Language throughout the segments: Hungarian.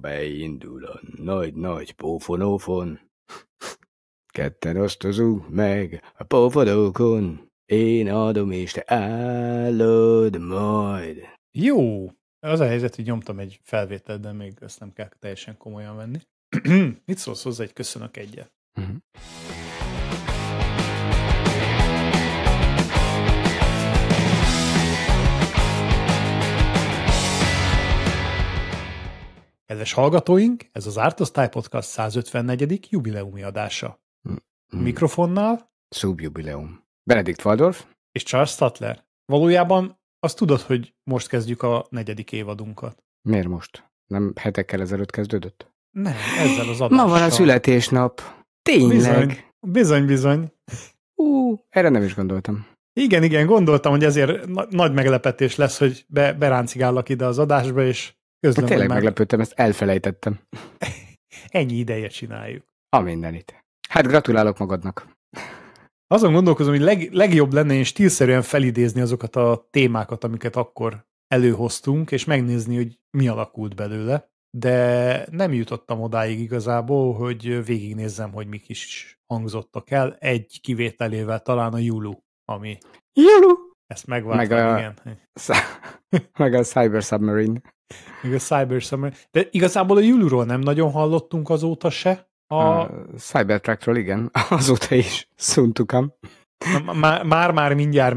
beindul a nagy-nagy pófonófon. Ketten osztozunk meg a pófonókon, én adom és te állod majd. Jó, az a helyzet, hogy nyomtam egy felvételt, de még ezt nem kell teljesen komolyan venni. Mit szólsz hozzá egy köszönök egyet? Mm-hmm. Kedves hallgatóink, ez az Ártosztály Podcast 154. jubileumi adása. Mm, mm. Mikrofonnal Szubjubileum. Benedikt Waldorf. És Charles Sattler. Valójában azt tudod, hogy most kezdjük a negyedik évadunkat. Miért most? Nem hetekkel ezelőtt kezdődött? Nem, ezzel az adással. Ma van a születésnap. Tényleg. Bizony, bizony. bizony. Ú, erre nem is gondoltam. Igen, igen, gondoltam, hogy ezért na- nagy meglepetés lesz, hogy be- beráncigállak ide az adásba, és Közlöm, hát tényleg már... meglepődtem, ezt elfelejtettem. Ennyi ideje csináljuk. A mindenit. Hát gratulálok magadnak. Azon gondolkozom, hogy leg, legjobb lenne én stílszerűen felidézni azokat a témákat, amiket akkor előhoztunk, és megnézni, hogy mi alakult belőle, de nem jutottam odáig igazából, hogy végignézzem, hogy mik is hangzottak el, egy kivételével talán a Julu, ami... Julu! Ezt megvártam, meg a, igen. meg a Cyber Submarine. Meg a Cyber Submarine. De igazából a Juluról nem nagyon hallottunk azóta se. A, a Cybertruckról igen, azóta is. Soon to come. Már-már mindjárt,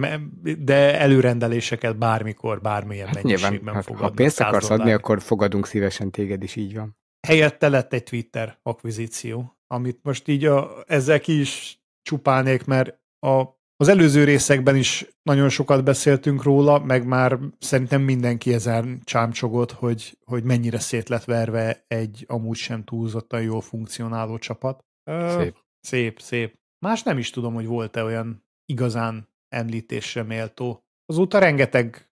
de előrendeléseket bármikor, bármilyen hát mennyiségben nyilván, hát fogadnak. Ha pénzt akarsz adni, akkor fogadunk szívesen téged is, így van. Helyette lett egy Twitter akvizíció, amit most így a, ezzel ki is csupálnék, mert a az előző részekben is nagyon sokat beszéltünk róla, meg már szerintem mindenki ezen csámcsogott, hogy, hogy mennyire szét lett verve egy amúgy sem túlzottan jól funkcionáló csapat. Szép. Szép, szép. Más nem is tudom, hogy volt-e olyan igazán említésre méltó. Azóta rengeteg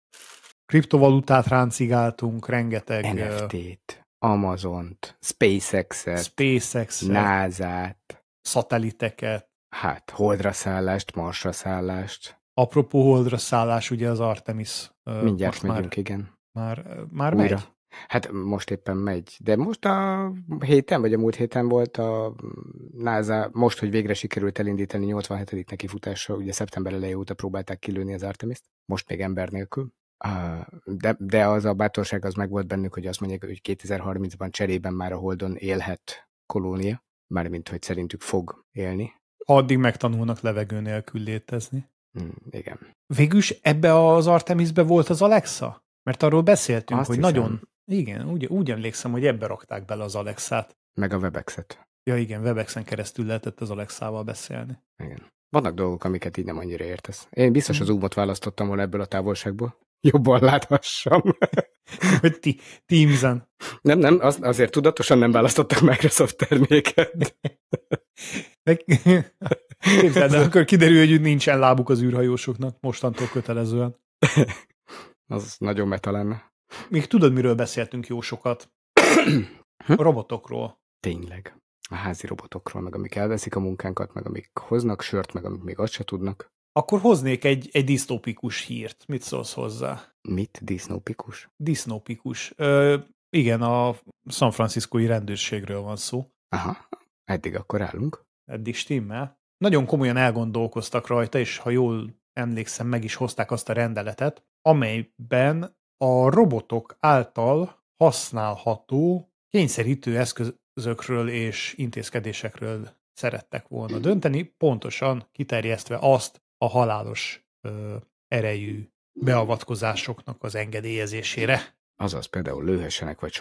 kriptovalutát ráncigáltunk, rengeteg... NFT-t, Amazon-t, SpaceX-et, SpaceX-et NASA-t, szatelliteket, Hát, holdra szállást, marsra szállást. Apropó holdra szállás, ugye az Artemis. Mindjárt most megyünk, már, igen. Már, már megy? Hát most éppen megy, de most a héten, vagy a múlt héten volt a NASA, most, hogy végre sikerült elindítani 87. nekifutásra, ugye szeptember elejé óta próbálták kilőni az Artemis-t, most még ember nélkül. De, de az a bátorság az meg volt bennük, hogy azt mondják, hogy 2030-ban cserében már a Holdon élhet kolónia, mármint, hogy szerintük fog élni, ha addig megtanulnak levegő nélkül létezni. Mm, igen. Végülis ebbe az Artemisbe volt az Alexa? Mert arról beszéltünk, Azt hogy hiszem. nagyon... Igen, úgy, úgy emlékszem, hogy ebbe rakták bele az Alexát. Meg a Webexet. Ja igen, Webexen keresztül lehetett az Alexával beszélni. Igen. Vannak dolgok, amiket így nem annyira értesz. Én biztos hmm. az úbot választottam volna ebből a távolságból. Jobban láthassam. Hogy ti, Teams-en. Nem, nem, az, azért tudatosan nem választottam Microsoft terméket. De... Képzeld akkor kiderül, hogy nincsen lábuk az űrhajósoknak, mostantól kötelezően. Az nagyon meta lenne. Még tudod, miről beszéltünk jó sokat? Hm? A robotokról. Tényleg. A házi robotokról, meg amik elveszik a munkánkat, meg amik hoznak sört, meg amik még azt se tudnak. Akkor hoznék egy, egy disznópikus hírt. Mit szólsz hozzá? Mit? Disznópikus? Disznópikus. Ö, igen, a San Franciscoi rendőrségről van szó. Aha, eddig akkor állunk eddig stimmel. Nagyon komolyan elgondolkoztak rajta, és ha jól emlékszem, meg is hozták azt a rendeletet, amelyben a robotok által használható kényszerítő eszközökről és intézkedésekről szerettek volna dönteni, pontosan kiterjesztve azt a halálos ö, erejű beavatkozásoknak az engedélyezésére. Azaz például lőhessenek vagy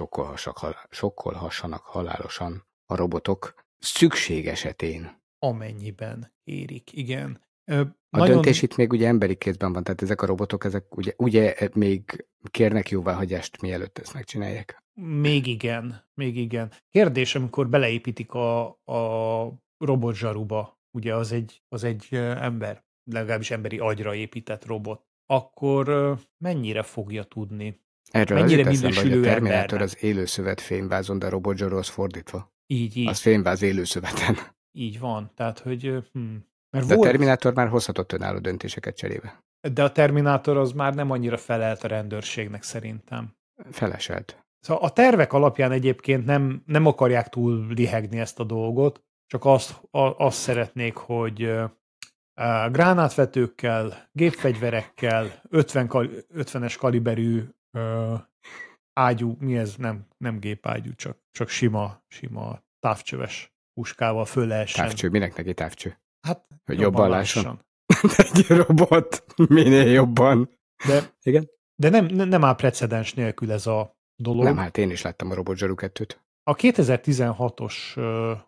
sokkolhassanak, halálosan a robotok szükség esetén. Amennyiben érik, igen. Ö, a nagyon... döntés itt még ugye emberi kézben van, tehát ezek a robotok, ezek ugye, ugye e, még kérnek jóváhagyást, mielőtt ezt megcsinálják. Még igen, még igen. Kérdés, amikor beleépítik a, a zsaruba, ugye az egy, az egy ember, legalábbis emberi agyra épített robot, akkor mennyire fogja tudni? Erről mennyire az minősülő a Terminátor embernek? az élőszövet fényvázon, de a robotzsarú az fordítva. Így, így. Az fénybe az szöveten. Így van. Tehát, hogy... Hm. Mert De volt... a Terminátor már hozhatott önálló döntéseket cserébe. De a Terminátor az már nem annyira felelt a rendőrségnek szerintem. Feleselt. Szóval a tervek alapján egyébként nem, nem akarják túl lihegni ezt a dolgot, csak azt, a, azt szeretnék, hogy gránátvetőkkel, gépfegyverekkel, 50 kal, 50-es kaliberű ágyú, mi ez, nem, nem gépágyú, csak, csak sima, sima távcsöves puskával föl lehessen. Távcső, minek neki távcső? Hát, hogy jobban, jobban lásson. lásson. Egy robot minél jobban. De, Igen? de nem, nem áll precedens nélkül ez a dolog. Nem, hát én is láttam a Robot Zsaru kettőt. A 2016-os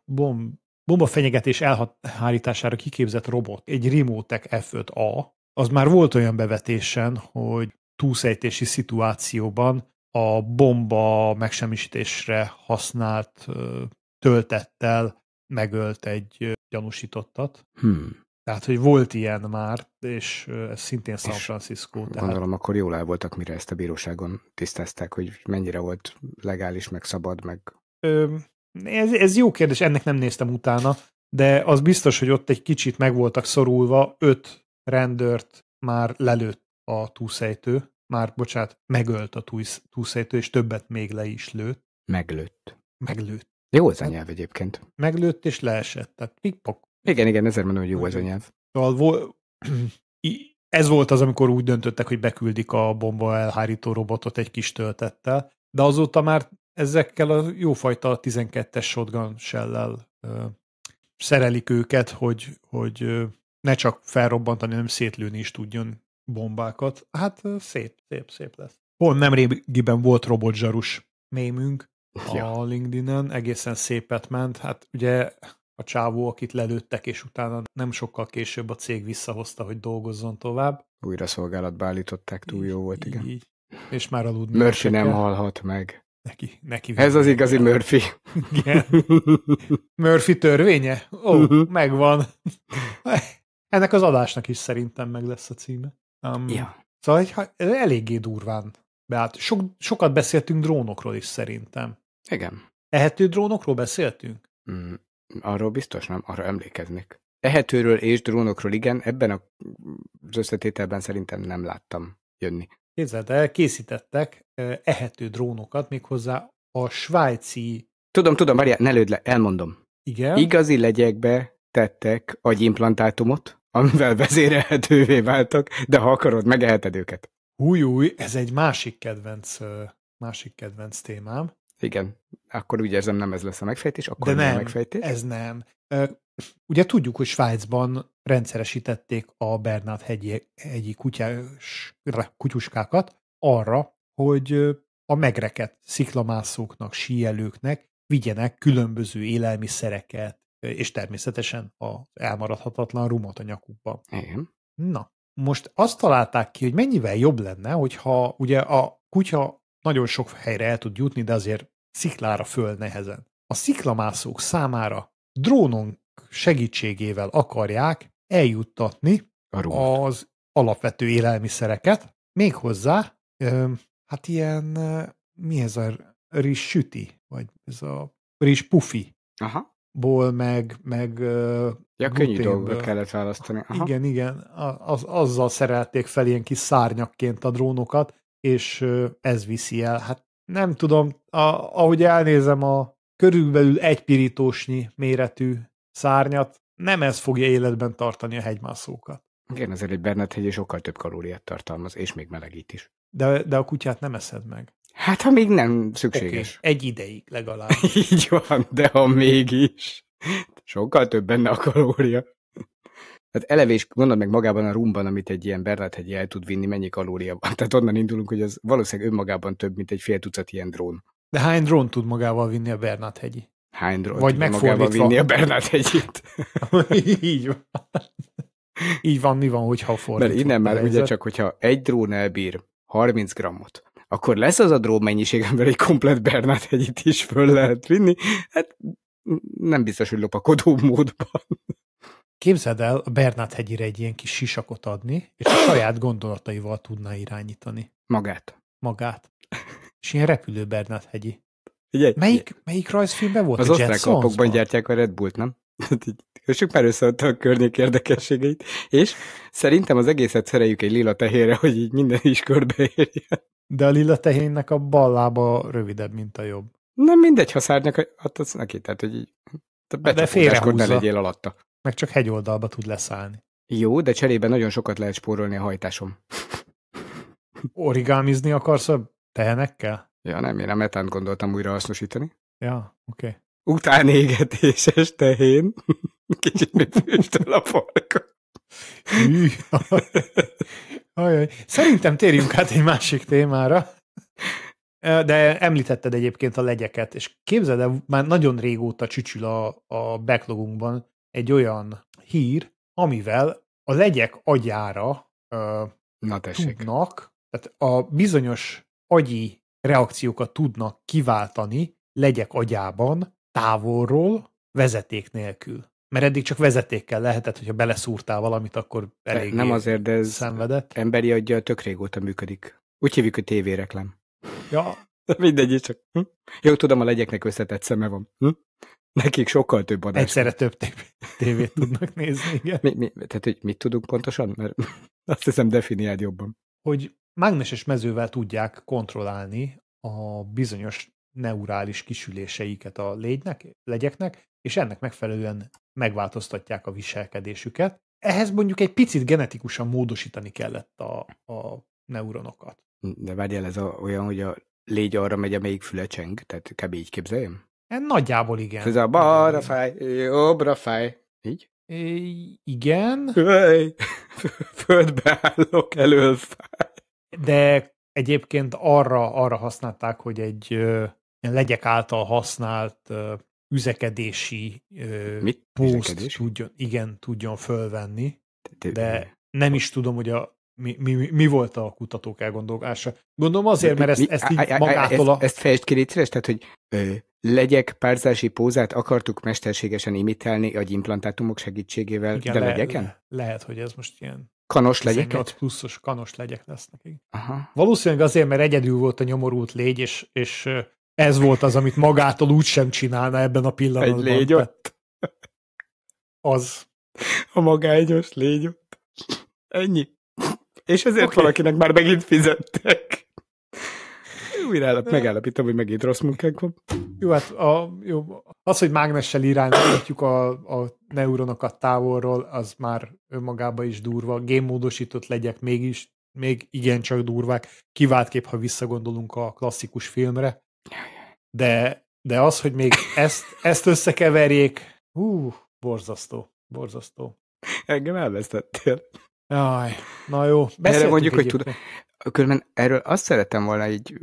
bomb, bombafenyegetés elhárítására kiképzett robot, egy Rimotec F5A, az már volt olyan bevetésen, hogy túlszejtési szituációban a bomba megsemmisítésre használt töltettel megölt egy gyanúsítottat. Hmm. Tehát, hogy volt ilyen már, és ez szintén San Francisco. És tehát... Gondolom, akkor jól el voltak, mire ezt a bíróságon tisztázták, hogy mennyire volt legális, meg szabad, meg... Ö, ez, ez jó kérdés, ennek nem néztem utána, de az biztos, hogy ott egy kicsit meg voltak szorulva, öt rendőrt már lelőtt a túszejtő, már bocsánat, megölt a túszejtő, és többet még le is lőtt. Meglőtt. Meglőtt. Jó hát ez a nyelv egyébként. Meglőtt és leesett, tehát pikpak. Igen, igen, ezért mondom, hogy jó ez a nyelv. Szóval ez volt az, amikor úgy döntöttek, hogy beküldik a bomba elhárító robotot egy kis töltettel, de azóta már ezekkel a jófajta 12-es shotgun shell szerelik őket, hogy, hogy ne csak felrobbantani, hanem szétlőni is tudjon bombákat. Hát szép, szép, szép lesz. Pont régiben volt robotzsarus mémünk ja. a LinkedIn-en, egészen szépet ment. Hát ugye a csávó, akit lelőttek, és utána nem sokkal később a cég visszahozta, hogy dolgozzon tovább. Újra szolgálatba állították, túl így, jó volt, igen. Így. És már aludni. Murphy nem el. halhat meg. Neki, neki Ez az igazi el. Murphy. Igen. Murphy törvénye? Ó, megvan. Ennek az adásnak is szerintem meg lesz a címe. Um, ja. Szóval egy, eléggé durván beállt. Sok, sokat beszéltünk drónokról is szerintem. Igen. Ehető drónokról beszéltünk? Mm, arról biztos nem, arra emlékeznék. Ehetőről és drónokról igen, ebben a az összetételben szerintem nem láttam jönni. Képzeld el, készítettek ehető drónokat, méghozzá a svájci... Tudom, tudom, Maria, ne lőd le, elmondom. Igen? Igazi legyekbe tettek agyimplantátumot, amivel vezérelhetővé váltak, de ha akarod, megeheted őket. Új, új, ez egy másik kedvenc, másik kedvenc témám. Igen, akkor úgy érzem, nem ez lesz a megfejtés, akkor De nem, nem a megfejtés. ez nem. Ugye tudjuk, hogy Svájcban rendszeresítették a Bernát hegyi, hegyi kutyás, kutyuskákat arra, hogy a megreket sziklamászóknak, síelőknek vigyenek különböző élelmiszereket, és természetesen a elmaradhatatlan rumot a nyakukba. Igen. Na, most azt találták ki, hogy mennyivel jobb lenne, hogyha ugye a kutya nagyon sok helyre el tud jutni, de azért sziklára föl nehezen. A sziklamászók számára drónunk segítségével akarják eljuttatni a az alapvető élelmiszereket, méghozzá, ö, hát ilyen, mi ez a rizs süti, vagy ez a rizs pufi. Aha ból, meg, meg Ja, könnyű dolgokat kellett választani. Aha. Igen, igen, az, azzal szerelték fel ilyen kis szárnyakként a drónokat, és ez viszi el. Hát nem tudom, a, ahogy elnézem a körülbelül egy pirítósnyi méretű szárnyat, nem ez fogja életben tartani a hegymászókat. Igen, ezért egy Bernethegy sokkal több kalóriát tartalmaz, és még melegít is. De, de a kutyát nem eszed meg. Hát, ha még nem szükséges. Okay, egy ideig legalább. Így van, de ha mégis. Sokkal több benne a kalória. Tehát eleve is gondold meg magában a rumban, amit egy ilyen berlátthegyi el tud vinni, mennyi kalória van. Tehát onnan indulunk, hogy az valószínűleg önmagában több, mint egy fél tucat ilyen drón. De hány drón tud magával vinni a Bernát hegyi? Hány drón Vagy tud magával vinni a Bernát hegyit? Így van. Így van, mi van, hogyha fordítva. Mert innen már ugye csak, hogyha egy drón elbír 30 grammot, akkor lesz az a drób mennyiség, amivel egy komplet Bernát hegyit is föl lehet vinni. Hát nem biztos, hogy lopakodó módban. Képzeld el a Bernát hegyire egy ilyen kis sisakot adni, és a saját gondolataival tudná irányítani. Magát. Magát. És ilyen repülő Bernát hegyi. Ugye, melyik, ugye. melyik rajzfilmben volt? Az osztrák alapokban gyertják a Red Bullt, nem? Hát kössük már össze a környék érdekességeit. És szerintem az egészet szereljük egy lila tehére, hogy így minden is körbeérjen de a lila tehénnek a bal lába rövidebb, mint a jobb. Nem mindegy, ha szárnyak hát az neki, tehát hogy így de félrehúzza. ne legyél alatta. Meg csak hegyoldalba tud leszállni. Jó, de cserében nagyon sokat lehet spórolni a hajtásom. Origámizni akarsz a tehenekkel? Ja, nem, én a metánt gondoltam újra hasznosítani. Ja, oké. Okay. Utánégetéses tehén. Kicsit mit a farkat. Szerintem térjünk át egy másik témára. De említetted egyébként a legyeket, és képzeld el, már nagyon régóta csücsül a, a backlogunkban egy olyan hír, amivel a legyek agyára ö, Na tudnak, tehát a bizonyos agyi reakciókat tudnak kiváltani legyek agyában távolról, vezeték nélkül. Mert eddig csak vezetékkel lehetett, hogyha beleszúrtál valamit, akkor elég Nem azért, de ez szenvedett. emberi adja tök régóta működik. Úgy hívjuk, hogy tévéreklám. Ja. Mindegy, csak. Hm? Jó, tudom, a legyeknek összetett szeme van. Hm? Nekik sokkal több adás. Egyszerre több tévét tudnak nézni, igen. Mi, mi, tehát, hogy mit tudunk pontosan? Mert azt hiszem definiáld jobban. Hogy mágneses mezővel tudják kontrollálni a bizonyos neurális kisüléseiket a légynek, legyeknek, és ennek megfelelően megváltoztatják a viselkedésüket. Ehhez mondjuk egy picit genetikusan módosítani kellett a, a neuronokat. De várjál, ez a, olyan, hogy a légy arra megy, amelyik füle cseng, tehát kb. így képzeljem? E, nagyjából igen. Ez a balra fáj, jobbra fáj, így? É, igen. földbe állok, elől De egyébként arra, arra használták, hogy egy legyek által használt üzekedési Mit? pószt Üzekedés? tudjon, igen, tudjon fölvenni, de nem is tudom, hogy a mi, mi, mi volt a kutatók elgondolása. Gondolom azért, mert ezt, ezt így magától a... Ezt, ezt fejtsd ki, légy tehát, hogy ö, legyek párzási pózát akartuk mesterségesen imitálni agyimplantátumok segítségével, Igen, de le, legyeken? Le, lehet, hogy ez most ilyen... Kanos legyek? 8 pluszos kanos legyek lesznek. Aha. Valószínűleg azért, mert egyedül volt a nyomorult légy, és, és ez volt az, amit magától úgy sem csinálna ebben a pillanatban. Egy légy ott. Az. A magányos légy ott. Ennyi. És ezért okay. valakinek már megint fizettek. Újra állap, megállapítom, hogy megint rossz munkánk van. Jó, hát a, jó, az, hogy mágnessel irányítjuk a, a neuronokat távolról, az már önmagában is durva. Gémmódosított legyek mégis, még igencsak durvák. Kiváltképp, ha visszagondolunk a klasszikus filmre, de, de az, hogy még ezt, ezt összekeverjék, hú, borzasztó, borzasztó. Engem elvesztettél. Jaj, na jó. Erre mondjuk, hogy tud. Különben erről azt szeretem volna így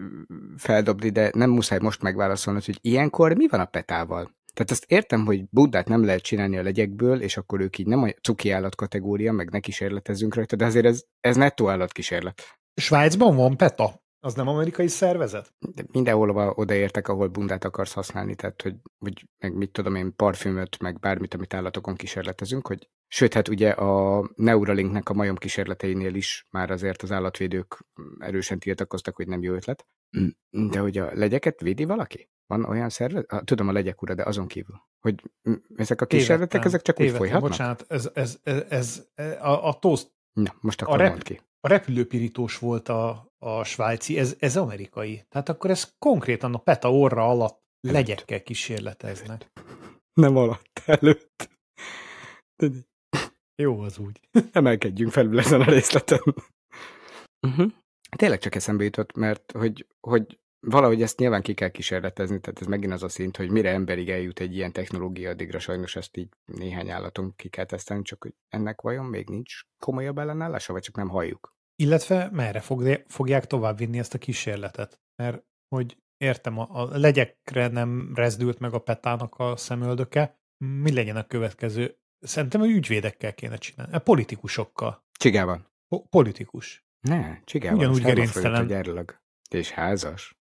feldobni, de nem muszáj most megválaszolnod, hogy ilyenkor mi van a petával? Tehát azt értem, hogy Buddát nem lehet csinálni a legyekből, és akkor ők így nem a cuki állat kategória, meg ne kísérletezzünk rajta, de azért ez, ez nettó állatkísérlet. Svájcban van peta? Az nem amerikai szervezet? De mindenhol odaértek, ahol bundát akarsz használni, tehát hogy, hogy meg mit tudom én, parfümöt, meg bármit, amit állatokon kísérletezünk, hogy Sőt, hát ugye a Neuralinknek a majom kísérleteinél is már azért az állatvédők erősen tiltakoztak, hogy nem jó ötlet. De hogy a legyeket védi valaki? Van olyan szervezet? Tudom, a legyek ura, de azon kívül. Hogy ezek a kísérletek, tévedtem, ezek csak tévedtem, úgy folyhatnak? Bocsánat, ez, ez, ez, ez a, a toast Na, most akkor a rep- ki. A repülőpirítós volt a, a svájci, ez, ez amerikai. Tehát akkor ez konkrétan a PETA orra alatt előtt. legyekkel kísérleteznek. Nem alatt, előtt. De... Jó az úgy. Emelkedjünk felül ezen a részleten. Uh-huh. Tényleg csak eszembe jutott, mert hogy, hogy valahogy ezt nyilván ki kell kísérletezni, tehát ez megint az a szint, hogy mire emberig eljut egy ilyen technológia, addigra sajnos ezt így néhány állaton ki kell tesztelni, csak hogy ennek vajon még nincs komolyabb ellenállása, vagy csak nem halljuk. Illetve merre fogják továbbvinni ezt a kísérletet? Mert hogy értem, a, a legyekre nem rezdült meg a petának a szemöldöke, mi legyen a következő? Szerintem, hogy ügyvédekkel kéne csinálni, a politikusokkal. Csigában. Po- politikus. Ne, csigában. Ugyanúgy gerinctelen. És házas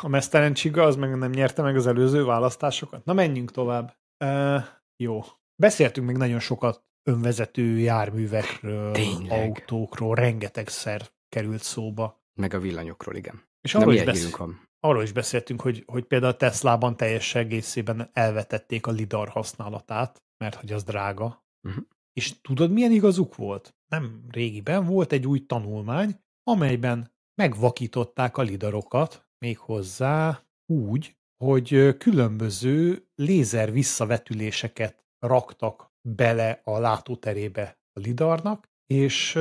a mesztelen csiga az meg nem nyerte meg az előző választásokat. Na menjünk tovább. E, jó. Beszéltünk még nagyon sokat önvezető járművekről, Tényleg. autókról, rengetegszer került szóba. Meg a villanyokról, igen. És arról, is, besz... arról is beszéltünk, hogy, hogy például a Teslában teljes egészében elvetették a lidar használatát, mert hogy az drága. Uh-huh. És tudod, milyen igazuk volt? Nem régiben volt egy új tanulmány, amelyben megvakították a lidarokat méghozzá úgy, hogy különböző lézer visszavetüléseket raktak bele a látóterébe a lidarnak, és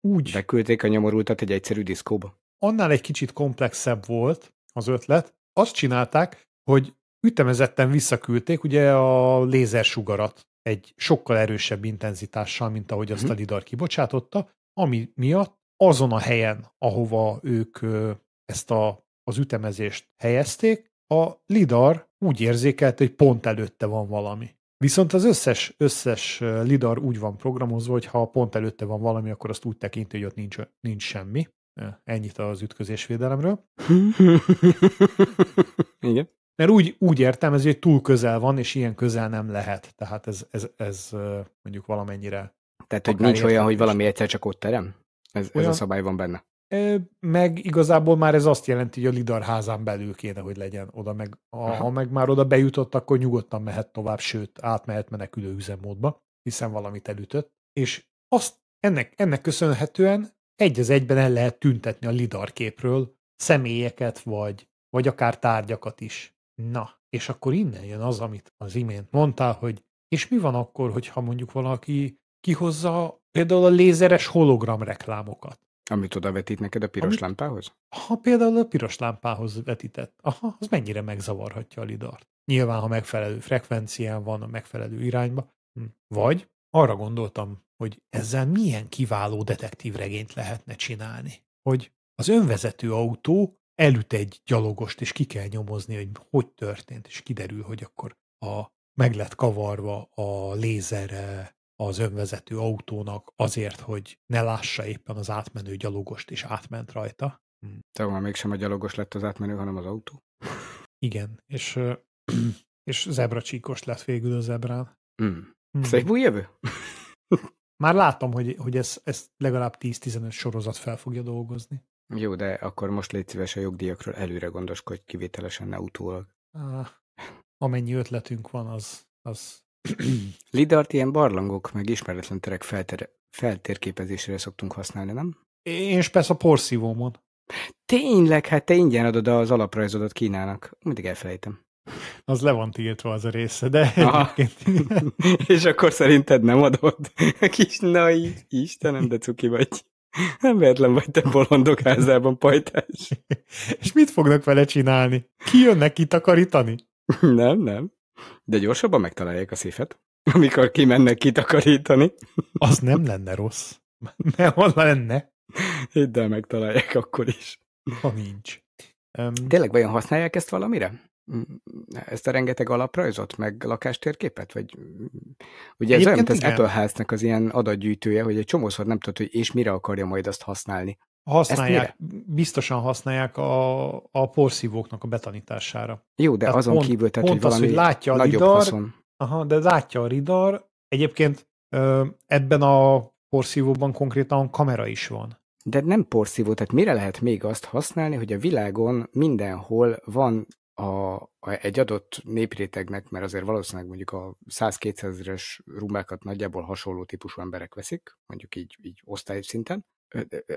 úgy... Beküldték a nyomorultat egy egyszerű diszkóba. Annál egy kicsit komplexebb volt az ötlet. Azt csinálták, hogy ütemezetten visszaküldték ugye a lézersugarat egy sokkal erősebb intenzitással, mint ahogy azt mhm. a lidar kibocsátotta, ami miatt azon a helyen, ahova ők ezt a, az ütemezést helyezték, a lidar úgy érzékelt, hogy pont előtte van valami. Viszont az összes, összes lidar úgy van programozva, hogy ha pont előtte van valami, akkor azt úgy tekinti, hogy ott nincs, nincs semmi. Ennyit az ütközésvédelemről. Igen. Mert úgy, úgy értem ez hogy túl közel van, és ilyen közel nem lehet. Tehát ez, ez, ez mondjuk valamennyire... Tehát, hogy nincs olyan, hogy valami egyszer csak ott terem? Ez, Olyan, ez a szabály van benne. Meg igazából már ez azt jelenti, hogy a lidar házán belül kéne, hogy legyen oda, meg ha, ha meg már oda bejutott, akkor nyugodtan mehet tovább, sőt, átmehet menekülő üzemmódba, hiszen valamit elütött, és azt ennek, ennek köszönhetően egy az egyben el lehet tüntetni a lidar képről személyeket, vagy, vagy akár tárgyakat is. Na, és akkor innen jön az, amit az imént mondtál, hogy és mi van akkor, hogyha mondjuk valaki kihozza Például a lézeres hologram reklámokat. Amit oda vetít neked a piros Amit, lámpához? Ha például a piros lámpához vetített, aha, az mennyire megzavarhatja a lidart. Nyilván, ha megfelelő frekvencián van, a megfelelő irányba. Hm. Vagy arra gondoltam, hogy ezzel milyen kiváló detektív regényt lehetne csinálni. Hogy az önvezető autó elüt egy gyalogost, és ki kell nyomozni, hogy hogy történt, és kiderül, hogy akkor a meg lett kavarva a lézer az önvezető autónak azért, hogy ne lássa éppen az átmenő gyalogost, és átment rajta. Hmm. Te már mégsem a gyalogos lett az átmenő, hanem az autó. Igen, és, és zebra csíkos lett végül a zebrán. Mm. Mm. Szép új jövő? Már láttam, hogy, hogy ezt, ez legalább 10-15 sorozat fel fogja dolgozni. Jó, de akkor most légy szíves a jogdíjakról előre gondoskodj, kivételesen ne utólag. amennyi ötletünk van, az, az Lidart ilyen barlangok, meg ismeretlen terek felter- feltérképezésére szoktunk használni, nem? Én is persze a porszívómon. Tényleg, hát te ingyen adod az alaprajzodat Kínának. Mindig elfelejtem. Az le van tiltva az a része, de egyébként... És akkor szerinted nem adod? Kis nai, Istenem, de cuki vagy. Nem vehetlen vagy te bolondok házában, pajtás. És mit fognak vele csinálni? Ki jön neki takarítani? Nem, nem. De gyorsabban megtalálják a széfet, amikor kimennek kitakarítani. Az nem lenne rossz. Mert hol lenne. Hidd el, megtalálják akkor is. Ha nincs. Um, Tényleg vajon használják ezt valamire? Mm, ezt a rengeteg alaprajzot, meg lakástérképet? Vagy, mm, ugye ez olyan, mint az Apple house az ilyen adatgyűjtője, hogy egy csomószor nem tudod, hogy és mire akarja majd azt használni. Használják, biztosan használják a, a porszívóknak a betanítására. Jó, de tehát azon pont, kívül, tehát pont hogy, az, hogy látja a nagyobb Aha, de látja a Ridar. egyébként ebben a porszívóban konkrétan kamera is van. De nem porszívó, tehát mire lehet még azt használni, hogy a világon mindenhol van a, a, egy adott néprétegnek, mert azért valószínűleg mondjuk a 100-200 es rumákat nagyjából hasonló típusú emberek veszik, mondjuk így, így osztályszinten,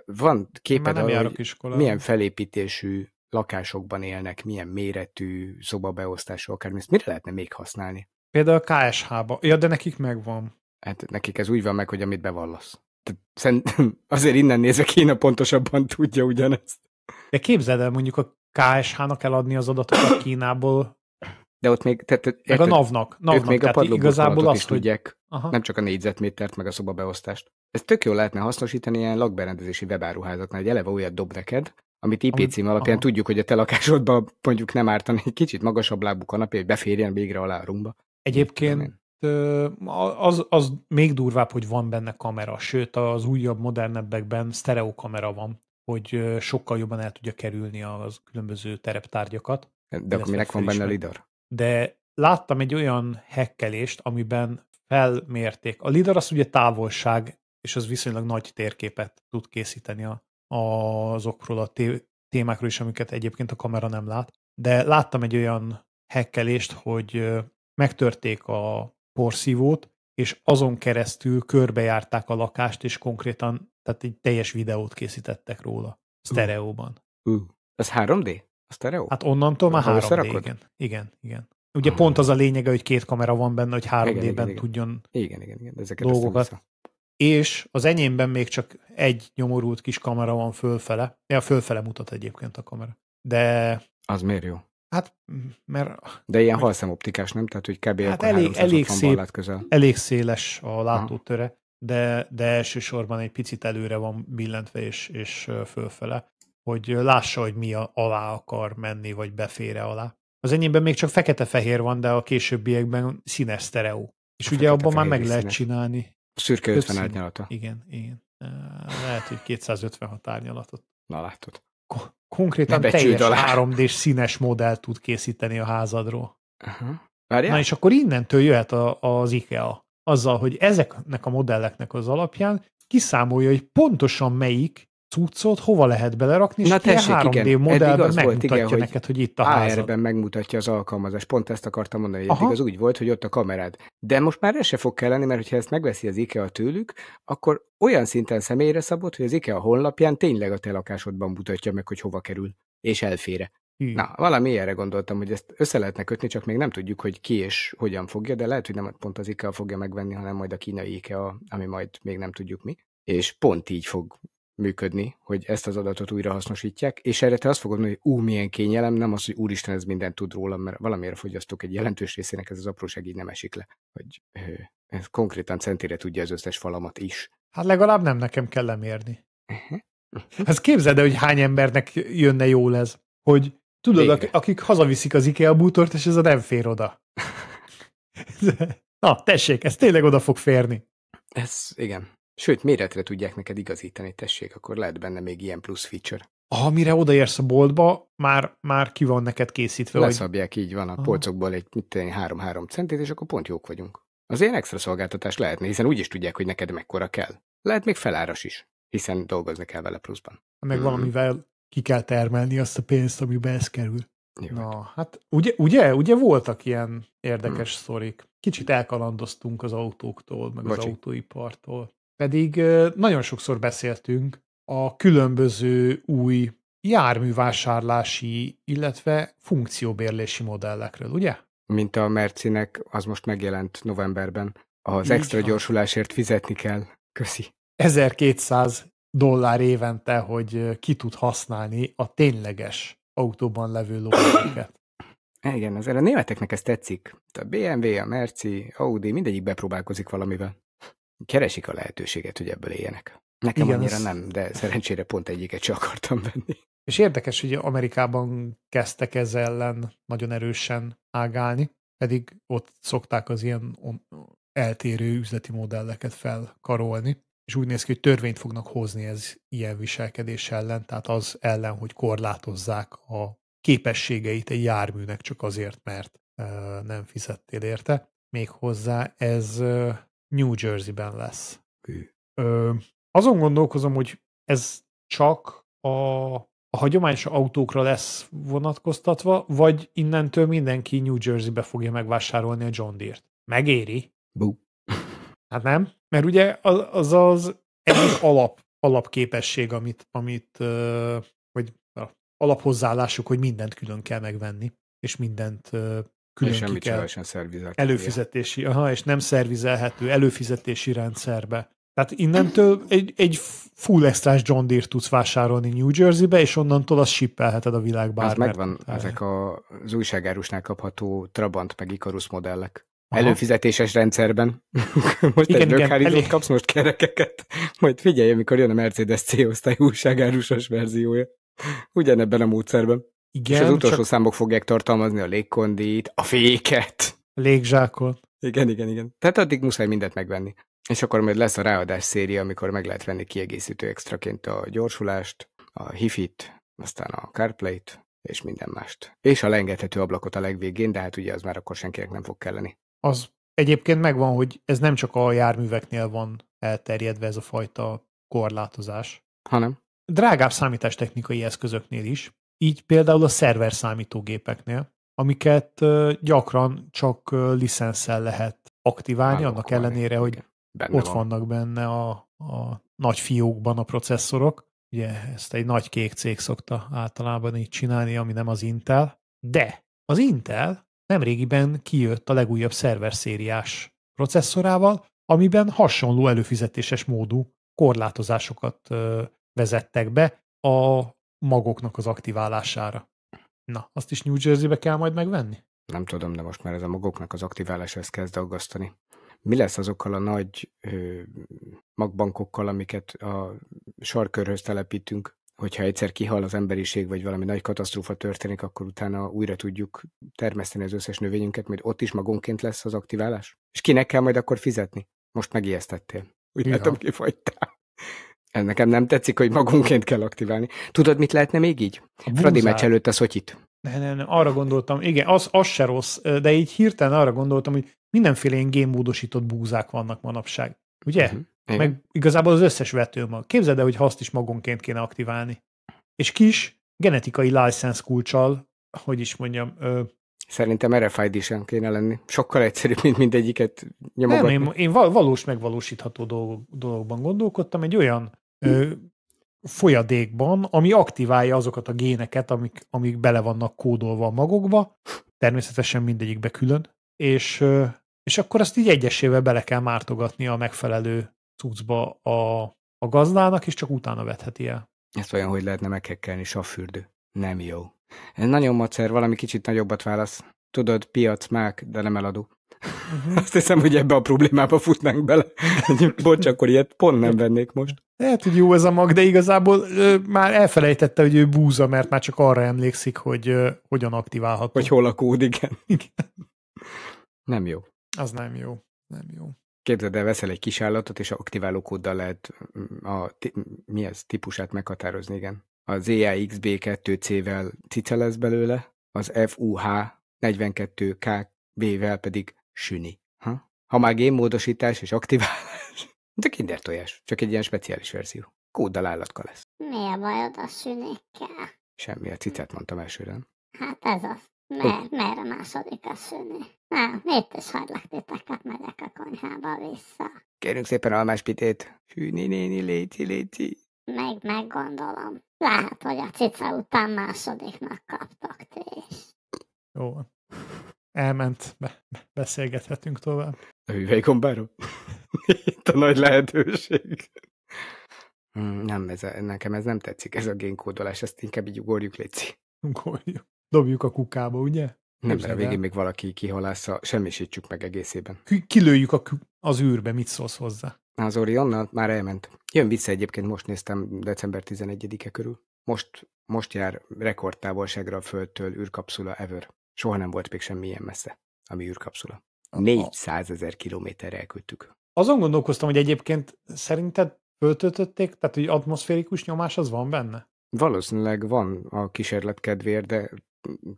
van képed arra, milyen felépítésű lakásokban élnek, milyen méretű szobabeosztású, akármi, ezt mire lehetne még használni? Például a KSH-ba. Ja, de nekik megvan. Hát nekik ez úgy van meg, hogy amit bevallasz. Szerintem azért innen nézve Kína pontosabban tudja ugyanezt. De képzeld el, mondjuk a KSH-nak eladni az adatokat Kínából de ott még... Tehát, meg érted, a NAV-nak. nav még a igazából azt, is hogy... tudják. Aha. Nem csak a négyzetmétert, meg a szobabeosztást. Ez tök jól lehetne hasznosítani ilyen lakberendezési webáruházatnál, egy eleve olyat dob neked, amit IP cím alapján aha. tudjuk, hogy a te lakásodban mondjuk nem ártani egy kicsit magasabb lábú kanapé, hogy beférjen végre alá a rumba. Egyébként az, az még durvább, hogy van benne kamera, sőt az újabb, modernebbekben kamera van, hogy sokkal jobban el tudja kerülni az különböző tereptárgyakat. De akkor minek van benne lidar? de láttam egy olyan hekkelést, amiben felmérték. A lidar az ugye távolság, és az viszonylag nagy térképet tud készíteni a, azokról a témákról is, amiket egyébként a kamera nem lát. De láttam egy olyan hekkelést, hogy megtörték a porszívót, és azon keresztül körbejárták a lakást, és konkrétan, tehát egy teljes videót készítettek róla, sztereóban. Uh, uh. Az 3D? A sztereó? Hát onnantól már 3 igen. igen, igen. Ugye ah. pont az a lényege, hogy két kamera van benne, hogy 3D-ben tudjon igen, igen, igen. Ezeket dolgokat. És az enyémben még csak egy nyomorult kis kamera van fölfele. Ja, fölfele mutat egyébként a kamera. De... Az miért jó? Hát, mert... De ilyen halszemoptikás, nem? Tehát, hogy kb. Hát elég, elég, szép, közel. elég széles a látótöre, de, de elsősorban egy picit előre van billentve és, és fölfele hogy lássa, hogy mi alá akar menni, vagy befére alá. Az enyémben még csak fekete-fehér van, de a későbbiekben színes sztereó. És a ugye abban már meg színes. lehet csinálni. A szürke 50 árnyalata. Igen, igen. Lehet, hogy 256 árnyalatot. Na látod. Ko- konkrétan teljes alá. 3D-s színes modell tud készíteni a házadról. Uh-huh. Na és akkor innentől jöhet a, az IKEA. Azzal, hogy ezeknek a modelleknek az alapján kiszámolja, hogy pontosan melyik cuccot hova lehet belerakni, Na és tessék, 3D igen. modellben megmutatja volt, igen, hogy neked, hogy itt a házad. ben megmutatja az alkalmazás. Pont ezt akartam mondani, hogy Aha. eddig az úgy volt, hogy ott a kamerád. De most már ez se fog kelleni, mert ha ezt megveszi az IKEA tőlük, akkor olyan szinten személyre szabott, hogy az IKEA honlapján tényleg a te lakásodban mutatja meg, hogy hova kerül, és elfére. Hű. Na, valami ilyenre gondoltam, hogy ezt össze lehetne kötni, csak még nem tudjuk, hogy ki és hogyan fogja, de lehet, hogy nem pont az IKEA fogja megvenni, hanem majd a kínai IKEA, ami majd még nem tudjuk mi. És pont így fog működni, hogy ezt az adatot újra hasznosítják, és erre te azt fogod mondani, hogy ú, milyen kényelem, nem az, hogy úristen, ez mindent tud rólam, mert valamire fogyasztok egy jelentős részének ez az apróság így nem esik le, hogy ez konkrétan centére tudja az összes falamat is. Hát legalább nem nekem kell lemérni. Ez hát képzeld el, hogy hány embernek jönne jól ez, hogy tudod, Végre. akik hazaviszik az IKEA bútort, és ez a nem fér oda. Na, tessék, ez tényleg oda fog férni. Ez, igen. Sőt, méretre tudják neked igazítani, tessék, akkor lehet benne még ilyen plusz feature. Ha mire odaérsz a boltba, már, már ki van neked készítve. Leszabják, hogy... így van, a Aha. polcokból egy 3-3 centét, és akkor pont jók vagyunk. Az ilyen extra szolgáltatás lehetne, hiszen úgy is tudják, hogy neked mekkora kell. Lehet még feláras is, hiszen dolgozni kell vele pluszban. Meg hmm. valamivel ki kell termelni azt a pénzt, amiben ez kerül. Jó. Na, hát ugye, ugye, ugye voltak ilyen érdekes hmm. szorik. Kicsit elkalandoztunk az autóktól, meg Bocsi. az autóipartól pedig nagyon sokszor beszéltünk a különböző új járművásárlási, illetve funkcióbérlési modellekről, ugye? Mint a Mercinek, az most megjelent novemberben. Az Így extra van. gyorsulásért fizetni kell. Köszi. 1200 dollár évente, hogy ki tud használni a tényleges autóban levő lóvéket. Igen, azért a németeknek ez tetszik. A BMW, a Merci, Audi, mindegyik bepróbálkozik valamivel keresik a lehetőséget, hogy ebből éljenek. Nekem Igen, annyira ez... nem, de szerencsére pont egyiket csak akartam venni. És érdekes, hogy Amerikában kezdtek ezzel ellen nagyon erősen ágálni, pedig ott szokták az ilyen eltérő üzleti modelleket felkarolni, és úgy néz ki, hogy törvényt fognak hozni ez ilyen viselkedés ellen, tehát az ellen, hogy korlátozzák a képességeit egy járműnek csak azért, mert nem fizettél érte. Méghozzá ez New Jersey-ben lesz. Ö, azon gondolkozom, hogy ez csak a, a hagyományos autókra lesz vonatkoztatva, vagy innentől mindenki New Jersey-be fogja megvásárolni a John Deere-t. Megéri? Bú. Hát nem? Mert ugye az az, az egyik alap, alapképesség, amit, amit vagy alaphozzálásuk, hogy mindent külön kell megvenni, és mindent külön és semmit kell. Előfizetési, aha, és nem szervizelhető előfizetési rendszerbe. Tehát innentől egy, egy full extrás John Deere tudsz vásárolni New Jersey-be, és onnantól azt sippelheted a világ bármert. Az megvan, táján. ezek a, az újságárusnál kapható Trabant meg Icarus modellek. Aha. Előfizetéses rendszerben. most igen, egy igen, elég... kapsz most kerekeket. Majd figyelj, amikor jön a Mercedes C-osztály újságárusos verziója. Ugyanebben a módszerben. Igen, és az utolsó csak... számok fogják tartalmazni a légkondit, a féket. A légzsákot. Igen, igen, igen. Tehát addig muszáj mindent megvenni. És akkor majd lesz a ráadás széria, amikor meg lehet venni kiegészítő extraként a gyorsulást, a hifit, aztán a carplay-t, és minden mást. És a lengethető ablakot a legvégén, de hát ugye az már akkor senkinek nem fog kelleni. Az egyébként megvan, hogy ez nem csak a járműveknél van elterjedve ez a fajta korlátozás. Hanem? Drágább számítástechnikai eszközöknél is, így például a szerver számítógépeknél, amiket gyakran csak licenszel lehet aktiválni, Már annak ellenére, hogy benne ott van. vannak benne a, a nagy fiókban a processzorok. Ugye ezt egy nagy kék cég szokta általában így csinálni, ami nem az Intel. De az Intel nemrégiben kijött a legújabb szerver szériás processzorával, amiben hasonló előfizetéses módú korlátozásokat vezettek be a magoknak az aktiválására. Na, azt is New Jersey-be kell majd megvenni? Nem tudom, de most már ez a magoknak az aktiválása, ezt kezd aggasztani. Mi lesz azokkal a nagy ö, magbankokkal, amiket a sarkörhöz telepítünk, hogyha egyszer kihal az emberiség, vagy valami nagy katasztrófa történik, akkor utána újra tudjuk termeszteni az összes növényünket, mert ott is magonként lesz az aktiválás? És kinek kell majd akkor fizetni? Most megijesztettél. Úgy Iha. látom, kifagytál. Nekem nem tetszik, hogy magunként kell aktiválni. Tudod, mit lehetne még így? A Fradi meccs előtt a Szotyit. Nem, nem, nem, arra gondoltam, igen, az, az se rossz, de így hirtelen arra gondoltam, hogy mindenféle ilyen gémmódosított búzák vannak manapság. Ugye? Uh-huh. Meg igazából az összes vetőmag. Képzeld el, hogy azt is magunként kéne aktiválni. És kis genetikai license kulcsal, hogy is mondjam, ö, Szerintem RFID sem kéne lenni. Sokkal egyszerűbb, mint mindegyiket nyomogatni. Nem, én, én valós megvalósítható dolog, dologban gondolkodtam, egy olyan ö, folyadékban, ami aktiválja azokat a géneket, amik, amik bele vannak kódolva a magokba, természetesen mindegyikbe külön, és, ö, és akkor azt így egyesével bele kell mártogatni a megfelelő cuccba a, a gazdának, és csak utána vetheti el. Ezt olyan, hogy lehetne meghekkelni, fürdő. Nem jó. Ez nagyon macer, valami kicsit nagyobbat válasz. Tudod, piac, mák, de nem eladó. Uh-huh. Azt hiszem, hogy ebbe a problémába futnánk bele. Bocs, akkor ilyet pont nem vennék most. Lehet, hogy jó ez a mag, de igazából ő már elfelejtette, hogy ő búza, mert már csak arra emlékszik, hogy ö, hogyan aktiválható. Hogy hol a kód, igen. Nem jó. Az nem jó. Nem jó. Képzeld el, veszel egy kis állatot, és aktiváló kóddal lehet mm, a, mi ez, típusát meghatározni, igen az EAXB2C-vel cicelez belőle, az FUH42KB-vel pedig süni. Ha, ha már gémmódosítás és aktiválás, de kinder tojás, csak egy ilyen speciális verzió. Kóddal állatka lesz. Mi a bajod a sünékkel? Semmi, a cicet mondtam elsőre. Hát ez az. Mer, oh. a második a süni? Na, miért is hagylak titeket, megyek a konyhába vissza. Kérünk szépen almáspitét. süni néni, léci, léci. Meg meggondolom. Lehet, hogy a cica után másodiknak kaptak tést. Jó van. Elment, Be- beszélgethetünk tovább. A hüvelygombáról? Itt a nagy lehetőség. Hmm, nem, ez a, nekem ez nem tetszik, ez a génkódolás, ezt inkább így ugorjuk, Léci. Ugorjuk. Dobjuk a kukába, ugye? Nem, mert a végén még valaki kihalásza, semmisítsük meg egészében. Kilőjük a, az űrbe, mit szólsz hozzá? Az Orionnal már elment. Jön vissza egyébként, most néztem december 11-e körül. Most, most jár rekordtávolságra a Földtől űrkapszula ever. Soha nem volt még semmilyen messze, ami űrkapszula. 400 ezer kilométerre elküldtük. Azon gondolkoztam, hogy egyébként szerinted föltöltötték, tehát hogy atmoszférikus nyomás az van benne? Valószínűleg van a kísérlet kedvéért, de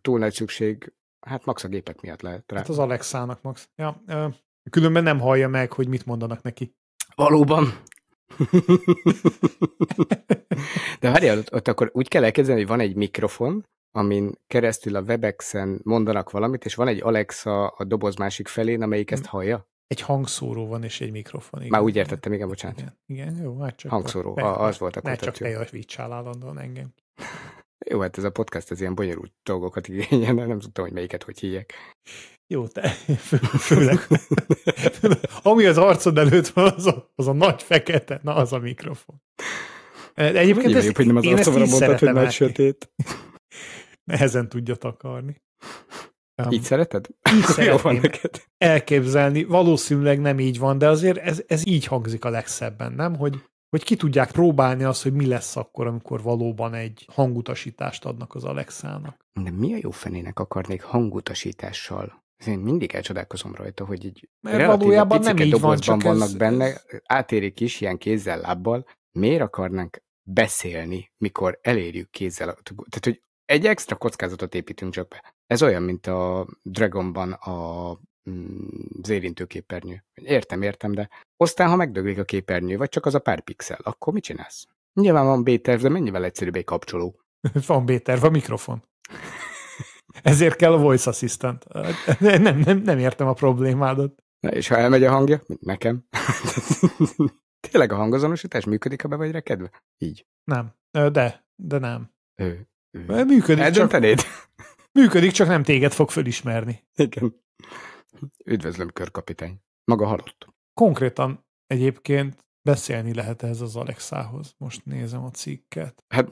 túl nagy szükség Hát max a gépek miatt lehet rá. Hát az Alexának max. Ja, különben nem hallja meg, hogy mit mondanak neki. Valóban. De várjál, ott, ott akkor úgy kell elkezdeni, hogy van egy mikrofon, amin keresztül a Webexen mondanak valamit, és van egy Alexa a doboz másik felén, amelyik ezt mm. hallja? Egy hangszóró van, és egy mikrofon. Igen. Már úgy értettem, igen, bocsánat. Igen, igen jó, hát csak... Hangszóró, a, az volt a ne, ne csak helyes viccsál állandóan engem. Jó, hát ez a podcast, ez ilyen bonyolult dolgokat igényel, nem tudtam, hogy melyiket hogy hívják. Jó, te, főleg. ami az arcod előtt van, az a, az a nagy fekete, na az a mikrofon. E, egyébként ez jobb, hogy nem az arcomra mondtad, hogy nagy sötét. Nehezen tudja takarni. Um, így szereted? Így van neked. elképzelni. Valószínűleg nem így van, de azért ez, ez így hangzik a legszebben, nem? Hogy hogy ki tudják próbálni azt, hogy mi lesz akkor, amikor valóban egy hangutasítást adnak az Alexának. De mi a jó fenének akarnék hangutasítással? Én mindig elcsodálkozom rajta, hogy egy. Mert valójában nem így van, csak vannak ez, benne, ez... átérik is ilyen kézzel, lábbal. Miért akarnánk beszélni, mikor elérjük kézzel? Tehát, hogy egy extra kockázatot építünk csak be. Ez olyan, mint a Dragonban a Mm, az érintő képernyő. Értem, értem, de aztán, ha megdöglik a képernyő, vagy csak az a pár pixel, akkor mit csinálsz? Nyilván van B-terv, de mennyivel egyszerűbb egy kapcsoló? Van B-terv, a mikrofon. Ezért kell a voice assistant. Nem, nem, nem értem a problémádat. Na és ha elmegy a hangja, mint nekem. Tényleg a hangazonosítás működik, ha be vagy rekedve? Így. Nem. De, de nem. Ő, ő. Működik, Eldöntenéd? csak, működik, csak nem téged fog fölismerni. Igen. Üdvözlöm, körkapitány. Maga halott. Konkrétan egyébként beszélni lehet ez az Alexához. Most nézem a cikket. Hát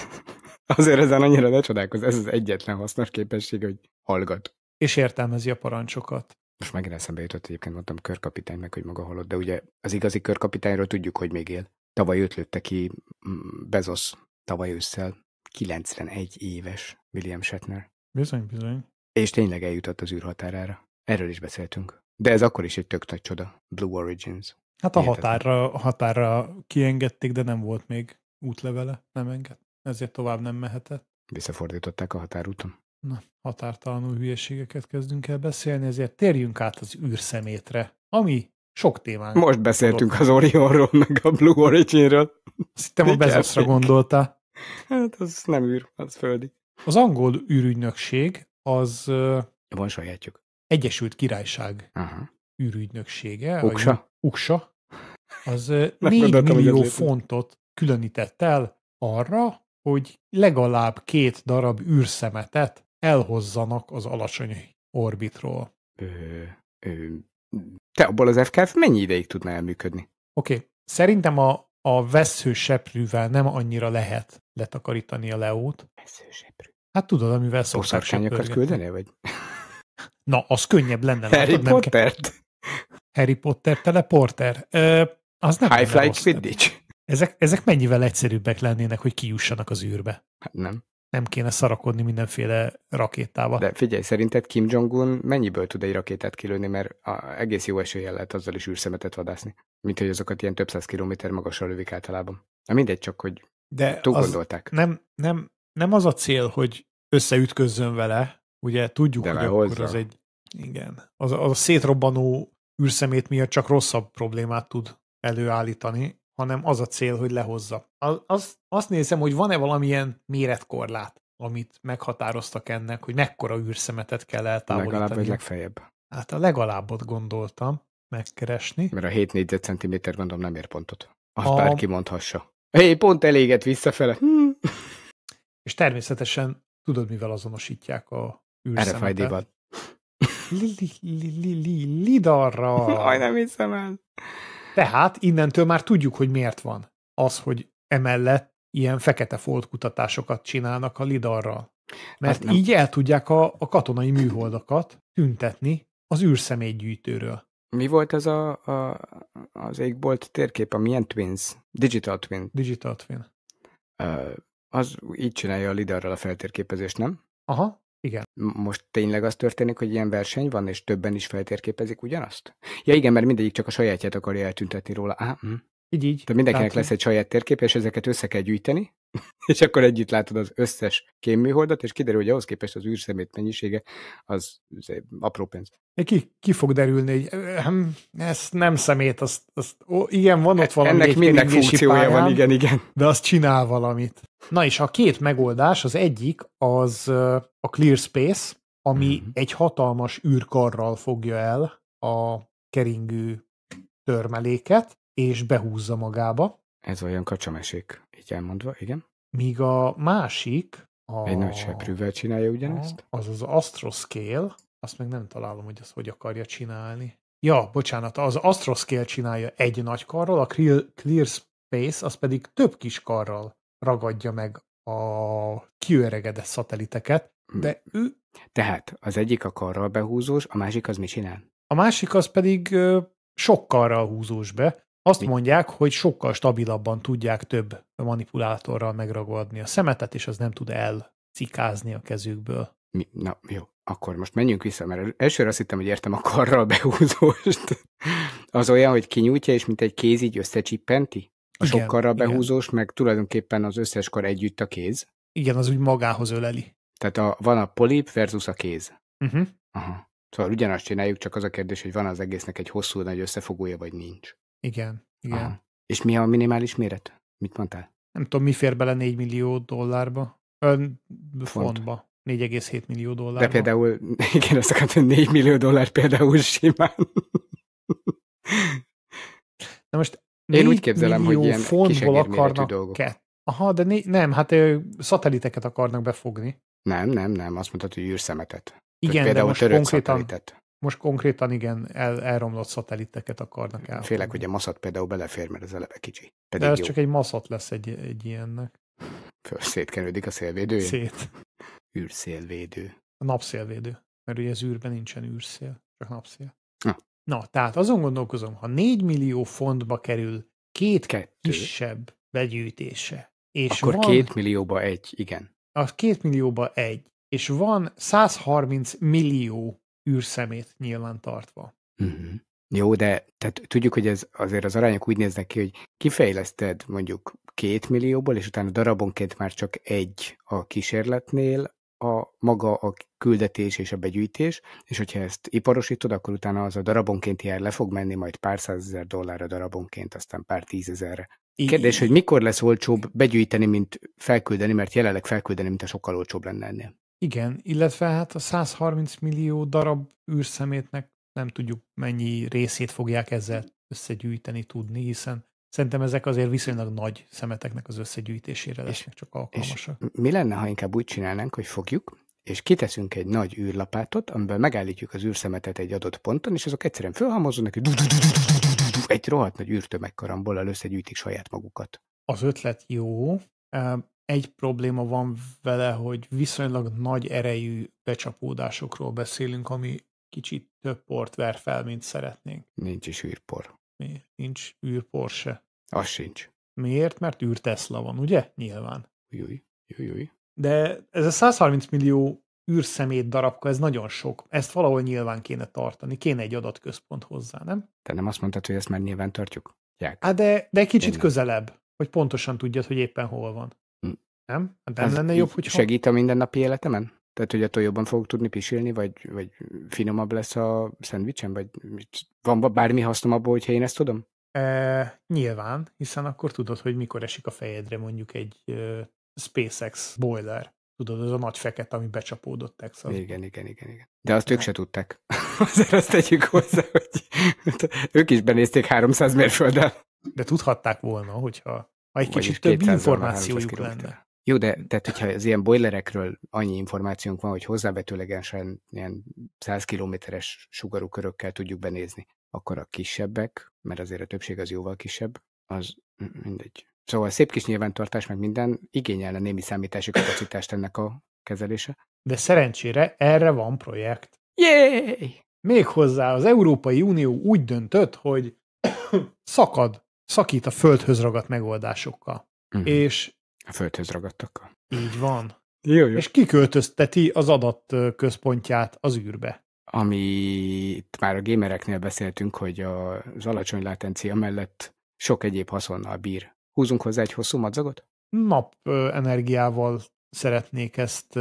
azért ezen annyira ne csodálkoz. ez az egyetlen hasznos képesség, hogy hallgat. És értelmezi a parancsokat. Most megint eszembe jutott egyébként, mondtam körkapitánynak, hogy maga halott, de ugye az igazi körkapitányról tudjuk, hogy még él. Tavaly őt lőtte ki mm, Bezos, tavaly ősszel, 91 éves William Shatner. Bizony, bizony. És tényleg eljutott az űrhatárára. Erről is beszéltünk. De ez akkor is egy tök nagy csoda. Blue Origins. Hát a határra, határra kiengedték, de nem volt még útlevele, nem enged. Ezért tovább nem mehetett. Visszafordították a határúton. Na, határtalanul hülyeségeket kezdünk el beszélni, ezért térjünk át az űrszemétre, ami sok témán. Most beszéltünk adott. az Orionról, meg a Blue Originről. Azt hittem, a Bezosra gondoltál. Hát az nem űr, az földi. Az angol űrügynökség az... Van sajátjuk. Egyesült Királyság Aha. űrügynöksége, Uksa, Uksa az 4 millió fontot különített el arra, hogy legalább két darab űrszemetet elhozzanak az alacsony orbitról. Ö, ö, te abból az FKF mennyi ideig tudna elműködni? Oké, okay. szerintem a, a veszőseprűvel nem annyira lehet letakarítani a leót. Veszőseprű. Hát tudod, amivel szokták Boszorkányokat küldeni, vagy? Na, az könnyebb lenne. Harry látod, Potter? Harry Potter, teleporter. Ö, az nem High Flight Quidditch. Ezek, ezek mennyivel egyszerűbbek lennének, hogy kijussanak az űrbe? Hát nem. Nem kéne szarakodni mindenféle rakétával. De figyelj, szerinted Kim Jong-un mennyiből tud egy rakétát kilőni, mert a, egész jó eséllyel lehet azzal is űrszemetet vadászni, mint hogy azokat ilyen több száz kilométer magasra lövik általában. Na mindegy, csak hogy de túl gondolták. Nem, nem, nem az a cél, hogy összeütközzön vele, Ugye tudjuk, De hogy akkor hozzá. az egy, igen, az, az a szétrobbanó űrszemét miatt csak rosszabb problémát tud előállítani, hanem az a cél, hogy lehozza. Az, az, azt nézem, hogy van-e valamilyen méretkorlát, amit meghatároztak ennek, hogy mekkora űrszemetet kell eltávolítani. Legalább vagy legfeljebb. Hát a legalábbot gondoltam megkeresni. Mert a 7 négyzetcentiméter gondolom nem ér pontot. Azt a... bárki mondhassa. Hé, hey, pont eléget visszafele. Hmm. És természetesen tudod, mivel azonosítják a RFID-ban. Lidarra! Aj, nem hiszem el. Tehát innentől már tudjuk, hogy miért van az, hogy emellett ilyen fekete folt kutatásokat csinálnak a lidarral. Hát Mert hát így el tudják a, a katonai műholdakat tüntetni az űrszemétgyűjtőről. Mi volt az a, a, az égbolt térkép, a milyen twins? Digital twin. Digital twin. Uh, az így csinálja a lidarral a feltérképezést, nem? Aha. Igen. Most tényleg az történik, hogy ilyen verseny van, és többen is feltérképezik ugyanazt? Ja igen, mert mindegyik csak a sajátját akarja eltüntetni róla. Ah, hm. Így, így. Tehát mindenkinek Tehát, lesz egy saját térkép, és ezeket össze kell gyűjteni, és akkor együtt látod az összes kémműholdat, és kiderül, hogy ahhoz képest az űrszemét mennyisége az, az apró pénz. Ki, ki fog derülni, hogy ehm, ez nem szemét, azt, azt ó, igen, van ott e, valami. Ennek mindnek funkciója pályán, van, igen, igen. De az csinál valamit. Na és a két megoldás, az egyik az a Clear Space, ami mm-hmm. egy hatalmas űrkarral fogja el a keringő törmeléket, és behúzza magába. Ez olyan kacsamesék, így elmondva, igen. Míg a másik... A... Egy nagy seprűvel csinálja ugyanezt? Az az Astroscale, azt meg nem találom, hogy az hogy akarja csinálni. Ja, bocsánat, az Astroscale csinálja egy nagy karral, a Clear Space az pedig több kis karral ragadja meg a kiöregedett szatelliteket, hm. de ő... Tehát az egyik a karral behúzós, a másik az mi csinál? A másik az pedig sok karral húzós be, azt Mi? mondják, hogy sokkal stabilabban tudják több manipulátorral megragadni a szemetet, és az nem tud elcikázni a kezükből. Mi? Na, jó. Akkor most menjünk vissza, mert elsőre azt hittem, hogy értem a karral behúzóst. Az olyan, hogy kinyújtja, és mint egy kéz így összecsippenti? A igen, sok karral behúzós, igen. meg tulajdonképpen az összes kar együtt a kéz. Igen, az úgy magához öleli. Tehát a, van a polip versus a kéz. Uh-huh. Aha. Szóval ugyanazt csináljuk, csak az a kérdés, hogy van az egésznek egy hosszú nagy összefogója, vagy nincs. Igen, igen. Aha. És mi a minimális méret? Mit mondtál? Nem tudom, mi fér bele 4 millió dollárba? Ön, fontba. 4,7 millió dollár. De például, igen, azt akartam, 4 millió dollár például simán. Na most én úgy képzelem, hogy ilyen fontból akarnak dolgok. Ke- Aha, de né- nem, hát ő, szateliteket akarnak befogni. Nem, nem, nem, azt mondtad, hogy űrszemetet. Igen, Tehát például de most konkrétan, szatellitet. Most konkrétan igen, el, elromlott szatelliteket akarnak el. Félek, hogy a maszat például belefér, mert az eleve kicsi. Pedig De ez jó. csak egy maszat lesz egy, egy ilyennek. Föl szétkenődik a szélvédő? Szét. Űrszélvédő. A napszélvédő. Mert ugye az űrben nincsen űrszél, csak napszél. Na. Na, tehát azon gondolkozom, ha 4 millió fontba kerül két Kettő. kisebb begyűjtése, és Akkor van, két millióba egy, igen. A két millióba egy, és van 130 millió űrszemét nyilván tartva. Uh-huh. Jó, de tehát tudjuk, hogy ez azért az arányok úgy néznek ki, hogy kifejleszted mondjuk két millióból, és utána darabonként már csak egy a kísérletnél, a maga a küldetés és a begyűjtés, és hogyha ezt iparosítod, akkor utána az a darabonkénti jár le fog menni majd pár százezer dollárra darabonként, aztán pár tízezerre. Kérdés, hogy mikor lesz olcsóbb begyűjteni, mint felküldeni, mert jelenleg felküldeni, mint a sokkal olcsóbb lenne ennél. Igen, illetve hát a 130 millió darab űrszemétnek nem tudjuk mennyi részét fogják ezzel összegyűjteni tudni, hiszen szerintem ezek azért viszonylag nagy szemeteknek az összegyűjtésére lesznek és, csak alkalmasak. És mi lenne, ha inkább úgy csinálnánk, hogy fogjuk, és kiteszünk egy nagy űrlapátot, amiben megállítjuk az űrszemetet egy adott ponton, és azok egyszerűen fölhamozódnak, hogy egy rohadt nagy űrtömegkarambollal összegyűjtik saját magukat. Az ötlet jó, egy probléma van vele, hogy viszonylag nagy erejű becsapódásokról beszélünk, ami kicsit több port ver fel, mint szeretnénk. Nincs is űrpor. Mi? Nincs űrpor se. Az sincs. Miért? Mert Tesla van, ugye? Nyilván. Júj, júj, júj. De ez a 130 millió űrszemét darabka, ez nagyon sok. Ezt valahol nyilván kéne tartani. Kéne egy adatközpont hozzá, nem? Te nem azt mondtad, hogy ezt már nyilván tartjuk? Hát de, de kicsit Én közelebb, hogy pontosan tudjad, hogy éppen hol van. Nem? Hát nem lenne jobb, hogy... Segít a mindennapi életemen? Tehát, hogy attól jobban fogok tudni pisilni, vagy, vagy finomabb lesz a szendvicsem, vagy van bármi hasznom abból, hogyha én ezt tudom? E, nyilván, hiszen akkor tudod, hogy mikor esik a fejedre mondjuk egy e, SpaceX boiler. Tudod, az a nagy feket, ami becsapódott Texas. Igen, igen, igen, igen. De azt ők hát. se tudták. Azért azt tegyük hozzá, hogy ők is benézték 300 mérfölddel. De tudhatták volna, hogyha ha egy kicsit több információjuk lenne. Jó, de tehát hogyha az ilyen boilerekről annyi információnk van, hogy hozzávetőlegesen ilyen 100 kilométeres sugarú körökkel tudjuk benézni, akkor a kisebbek, mert azért a többség az jóval kisebb, az mindegy. Szóval szép kis nyilvántartás, meg minden igényelne némi számítási kapacitást ennek a kezelése. De szerencsére erre van projekt. Jéj! Méghozzá az Európai Unió úgy döntött, hogy szakad, szakít a földhöz ragadt megoldásokkal. Uh-huh. És a földhöz ragadtak. Így van. Jó, jó. És kiköltözteti az adatközpontját az űrbe. itt már a gémereknél beszéltünk, hogy az alacsony látencia mellett sok egyéb haszonnal bír. Húzunk hozzá egy hosszú madzagot? Nap energiával szeretnék ezt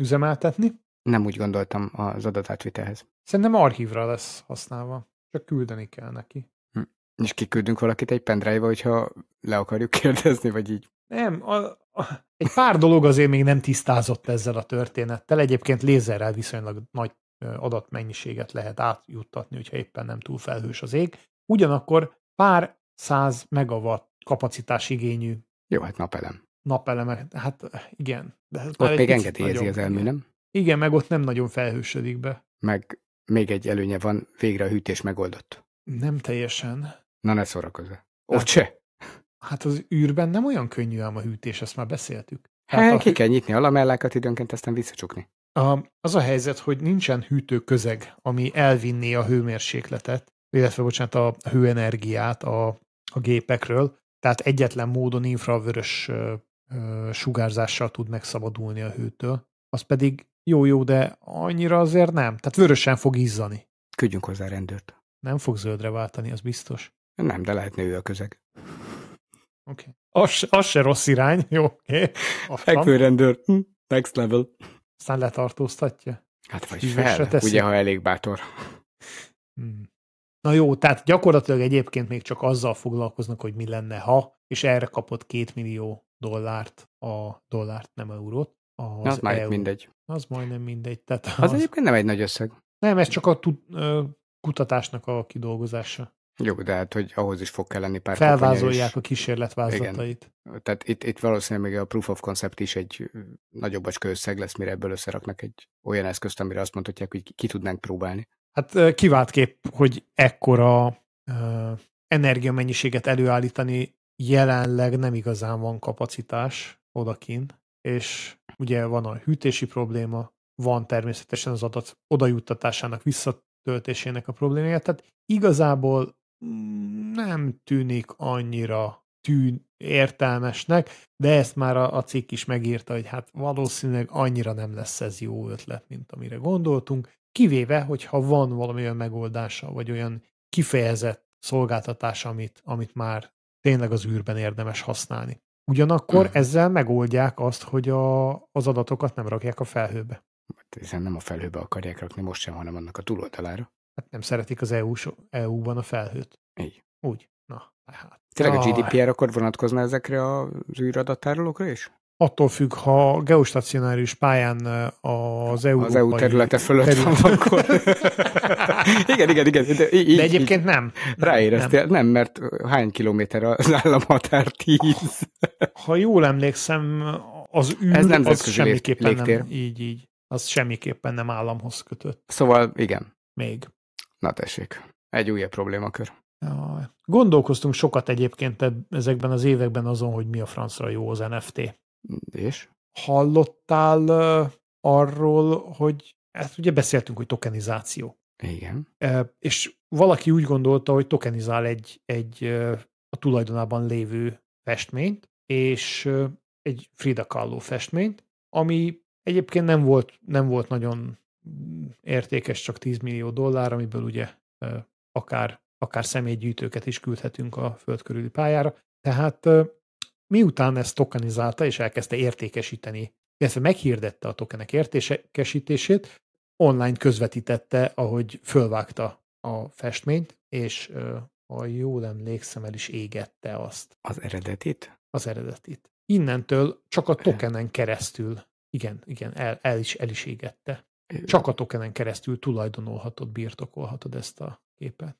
üzemeltetni. Nem úgy gondoltam az adatátvitelhez. Szerintem archívra lesz használva. Csak küldeni kell neki. Hm. És kiküldünk valakit egy pendrive-ba, hogyha le akarjuk kérdezni, vagy így nem, a, a, egy pár dolog azért még nem tisztázott ezzel a történettel. Egyébként lézerrel viszonylag nagy adatmennyiséget lehet átjuttatni, hogyha éppen nem túl felhős az ég. Ugyanakkor pár száz megawatt kapacitás igényű. Jó, hát napelem. Napelem, hát igen. De hát ott még engedélyezi az elmű, nem? Igen, meg ott nem nagyon felhősödik be. Meg még egy előnye van, végre a hűtés megoldott. Nem teljesen. Na ne szórakozz. Ott se. Hát az űrben nem olyan könnyű ám a hűtés, ezt már beszéltük. Hát Há, a... Ki kell nyitni a lamellákat időnként, aztán visszacsukni. A, az a helyzet, hogy nincsen hűtő közeg, ami elvinné a hőmérsékletet, illetve bocsánat, a hőenergiát a, a gépekről, tehát egyetlen módon infravörös ö, ö, sugárzással tud megszabadulni a hőtől. Az pedig jó-jó, de annyira azért nem. Tehát vörösen fog izzani. Küldjünk hozzá rendőrt. Nem fog zöldre váltani, az biztos. Nem, de lehetne ő a közeg. Okay. Az, az se rossz irány, jó, oké. Okay. Fekvőrendőr, hm, next level. Aztán letartóztatja. Hát vagy fel, ugye, ha elég bátor. Hm. Na jó, tehát gyakorlatilag egyébként még csak azzal foglalkoznak, hogy mi lenne, ha, és erre kapott két millió dollárt, a dollárt, nem eurót. Az, Na, az majd EU. mindegy. Az majdnem mindegy. Tehát az, az egyébként nem egy nagy összeg. Nem, ez csak a tud, ö, kutatásnak a kidolgozása. Jó, de hát, hogy ahhoz is fog kelleni pár Felvázolják a kísérletvázlatait. Tehát itt, itt valószínűleg még a proof of concept is egy nagyobb összeg lesz, mire ebből összeraknak egy olyan eszközt, amire azt mondhatják, hogy ki tudnánk próbálni. Hát kivált kép, hogy ekkora uh, energiamennyiséget előállítani jelenleg nem igazán van kapacitás odakin, és ugye van a hűtési probléma, van természetesen az adat odajuttatásának, visszatöltésének a problémája, tehát igazából nem tűnik annyira tűn értelmesnek, de ezt már a, a cikk is megírta, hogy hát valószínűleg annyira nem lesz ez jó ötlet, mint amire gondoltunk, kivéve, hogyha van valami olyan megoldása, vagy olyan kifejezett szolgáltatás, amit, amit már tényleg az űrben érdemes használni. Ugyanakkor uh-huh. ezzel megoldják azt, hogy a, az adatokat nem rakják a felhőbe. Hát hiszen nem a felhőbe akarják rakni most sem, hanem annak a túloldalára. Hát nem szeretik az EU-s, EU-ban a felhőt. Így. Úgy. Na, hát. Tényleg a GDPR akkor vonatkozna ezekre az űradattárolókra is? attól függ, ha geostacionáris pályán az EU, az EU területe fölött terület. van, akkor... igen, igen, igen. De, így, de egyébként így nem. Ráéreztél? Nem. nem, mert hány kilométer az államhatár? Tíz. Ah, ha jól emlékszem, az űr Ez nem az semmiképpen légtér. nem. Így, így. Az semmiképpen nem államhoz kötött. Szóval igen. Még. Na tessék, egy újabb problémakör. Gondolkoztunk sokat egyébként ezekben az években azon, hogy mi a francra jó az NFT. És? Hallottál arról, hogy hát ugye beszéltünk, hogy tokenizáció. Igen. E, és valaki úgy gondolta, hogy tokenizál egy, egy a tulajdonában lévő festményt, és egy Frida Kahlo festményt, ami egyébként nem volt, nem volt nagyon értékes csak 10 millió dollár, amiből ugye akár, akár személygyűjtőket is küldhetünk a föld körüli pályára. Tehát miután ezt tokenizálta és elkezdte értékesíteni, illetve meghirdette a tokenek értékesítését, online közvetítette, ahogy fölvágta a festményt, és ha jól emlékszem, el is égette azt. Az eredetit? Az eredetit. Innentől csak a tokenen keresztül, igen, igen, el, el, is, el is égette. Csak a tokenen keresztül tulajdonolhatod, birtokolhatod ezt a képet.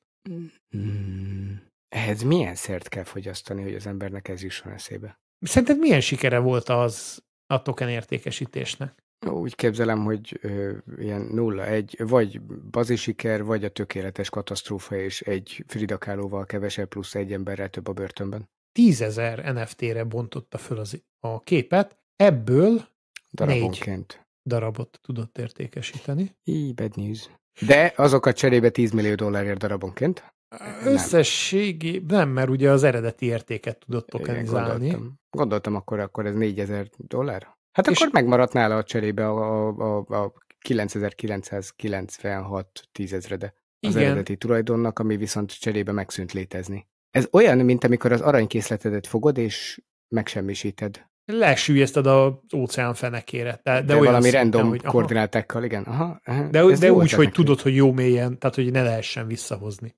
Hmm. Ehhez milyen szert kell fogyasztani, hogy az embernek ez jusson eszébe? Szerinted milyen sikere volt az a token értékesítésnek? Úgy képzelem, hogy ö, ilyen 0-1, vagy bazi siker, vagy a tökéletes katasztrófa, és egy Frida Kahlo-val kevesebb, plusz egy emberrel több a börtönben. Tízezer NFT-re bontotta föl az, a képet, ebből darabonként darabot tudott értékesíteni. Így, bad news. De azokat cserébe 10 millió dollárért darabonként? Összességi, nem, mert ugye az eredeti értéket tudott pokenizálni. Gondoltam. Gondoltam akkor, akkor ez 4000 dollár? Hát és akkor megmaradt nála a cserébe a, a, a, a 9996 tízezrede az igen. eredeti tulajdonnak, ami viszont cserébe megszűnt létezni. Ez olyan, mint amikor az aranykészletedet fogod és megsemmisíted lesülyezted az óceán fenekére. De, de, de olyan valami random hogy, aha, koordinátákkal, igen. Aha, aha, de de, úgy, hogy tudod, hogy jó mélyen, tehát hogy ne lehessen visszahozni.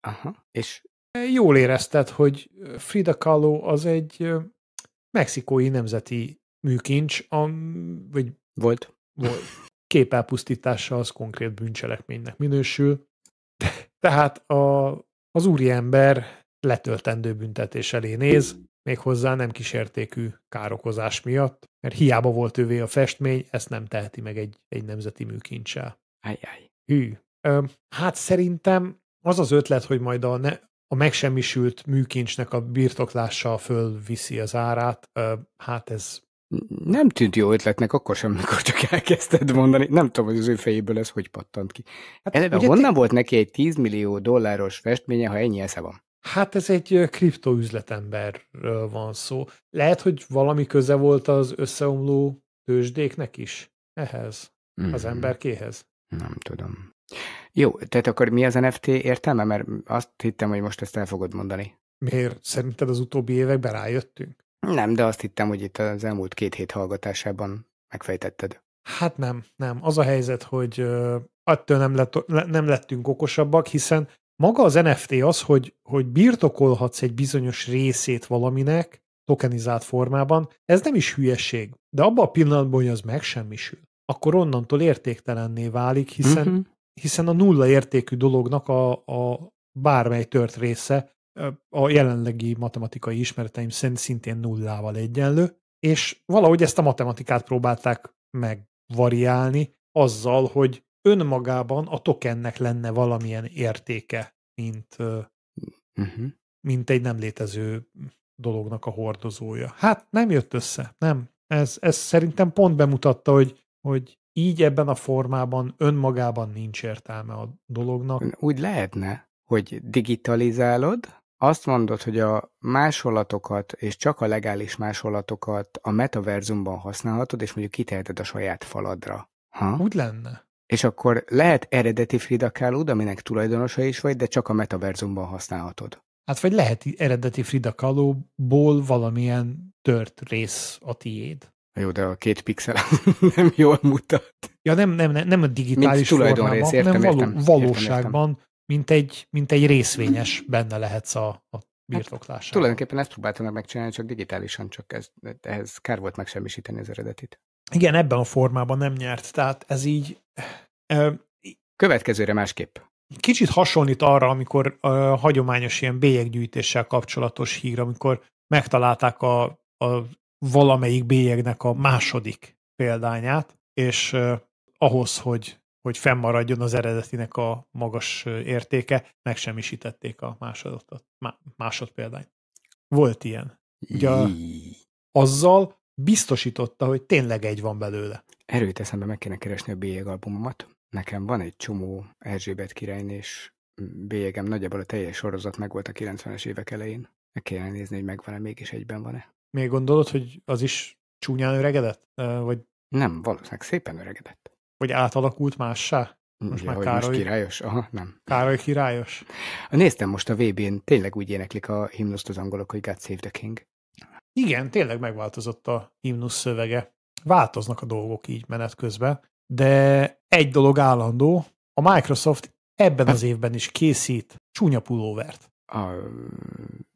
Aha, és? Jól érezted, hogy Frida Kahlo az egy mexikói nemzeti műkincs, a, vagy volt. volt. Képelpusztítása az konkrét bűncselekménynek minősül. Tehát a, az úriember letöltendő büntetés elé néz, méghozzá nem kísértékű károkozás miatt, mert hiába volt ővé a festmény, ezt nem teheti meg egy, egy nemzeti műkincsel. Ajjaj. Hű. Ö, hát szerintem az az ötlet, hogy majd a, ne, a megsemmisült műkincsnek a birtoklása fölviszi az árát, ö, hát ez... Nem tűnt jó ötletnek akkor sem, amikor csak elkezdted mondani. Nem tudom, hogy az ő fejéből ez hogy pattant ki. Hát, Eleve honnan te... volt neki egy 10 millió dolláros festménye, ha ennyi esze van? Hát ez egy kriptoüzletemberről van szó. Lehet, hogy valami köze volt az összeomló tőzsdéknek is ehhez, mm-hmm. az hmm. emberkéhez. Nem tudom. Jó, tehát akkor mi az NFT értelme? Mert azt hittem, hogy most ezt el fogod mondani. Miért? Szerinted az utóbbi években rájöttünk? Nem, de azt hittem, hogy itt az elmúlt két hét hallgatásában megfejtetted. Hát nem, nem. Az a helyzet, hogy attól nem, lett, nem lettünk okosabbak, hiszen maga az NFT az, hogy, hogy birtokolhatsz egy bizonyos részét valaminek tokenizált formában, ez nem is hülyeség, de abban a pillanatban, hogy az megsemmisül, akkor onnantól értéktelenné válik, hiszen, uh-huh. hiszen a nulla értékű dolognak a, a bármely tört része a jelenlegi matematikai ismereteim szerint szintén nullával egyenlő, és valahogy ezt a matematikát próbálták megvariálni azzal, hogy önmagában a tokennek lenne valamilyen értéke, mint, uh-huh. mint egy nem létező dolognak a hordozója. Hát nem jött össze, nem. Ez, ez szerintem pont bemutatta, hogy, hogy így ebben a formában önmagában nincs értelme a dolognak. Úgy lehetne, hogy digitalizálod, azt mondod, hogy a másolatokat, és csak a legális másolatokat a metaverzumban használhatod, és mondjuk kiteheted a saját faladra. Ha? Úgy lenne. És akkor lehet eredeti Frida kahlo aminek tulajdonosa is vagy, de csak a metaverzumban használhatod. Hát vagy lehet eredeti Frida Kahlo-ból valamilyen tört rész a tiéd. Jó, de a két pixel nem jól mutat. Ja, nem, nem, nem, nem a digitális formában, rész, értem, nem való, értem, valóságban, értem, értem. Mint, egy, mint egy részvényes benne lehetsz a, a birtoklásában. Hát, tulajdonképpen ezt próbáltam megcsinálni, csak digitálisan, csak ez, ehhez kár volt megsemmisíteni az eredetit. Igen, ebben a formában nem nyert, tehát ez így Következőre másképp. Kicsit hasonlít arra, amikor a hagyományos ilyen bélyeggyűjtéssel kapcsolatos hír, amikor megtalálták a, a valamelyik bélyegnek a második példányát, és ahhoz, hogy, hogy fennmaradjon az eredetinek a magas értéke, megsemmisítették a másodot, másod másodpéldányt. Volt ilyen. Ugye azzal biztosította, hogy tényleg egy van belőle. Erőt eszembe meg kéne keresni a bélyeg albumomat. Nekem van egy csomó Erzsébet és mm, bélyegem, nagyjából a teljes sorozat meg volt a 90-es évek elején. Meg kéne nézni, hogy megvan-e, mégis egyben van-e. Még gondolod, hogy az is csúnyán öregedett? Vagy... Nem, valószínűleg szépen öregedett. Vagy átalakult mássá? Mm, most Ugye, már Károly... Most királyos? Aha, nem. Károly királyos? Néztem most a VB-n, tényleg úgy éneklik a himnuszt az angolok, hogy God Save the King. Igen, tényleg megváltozott a himnusz szövege változnak a dolgok így menet közben, de egy dolog állandó, a Microsoft ebben az évben is készít csúnya pulóvert. A,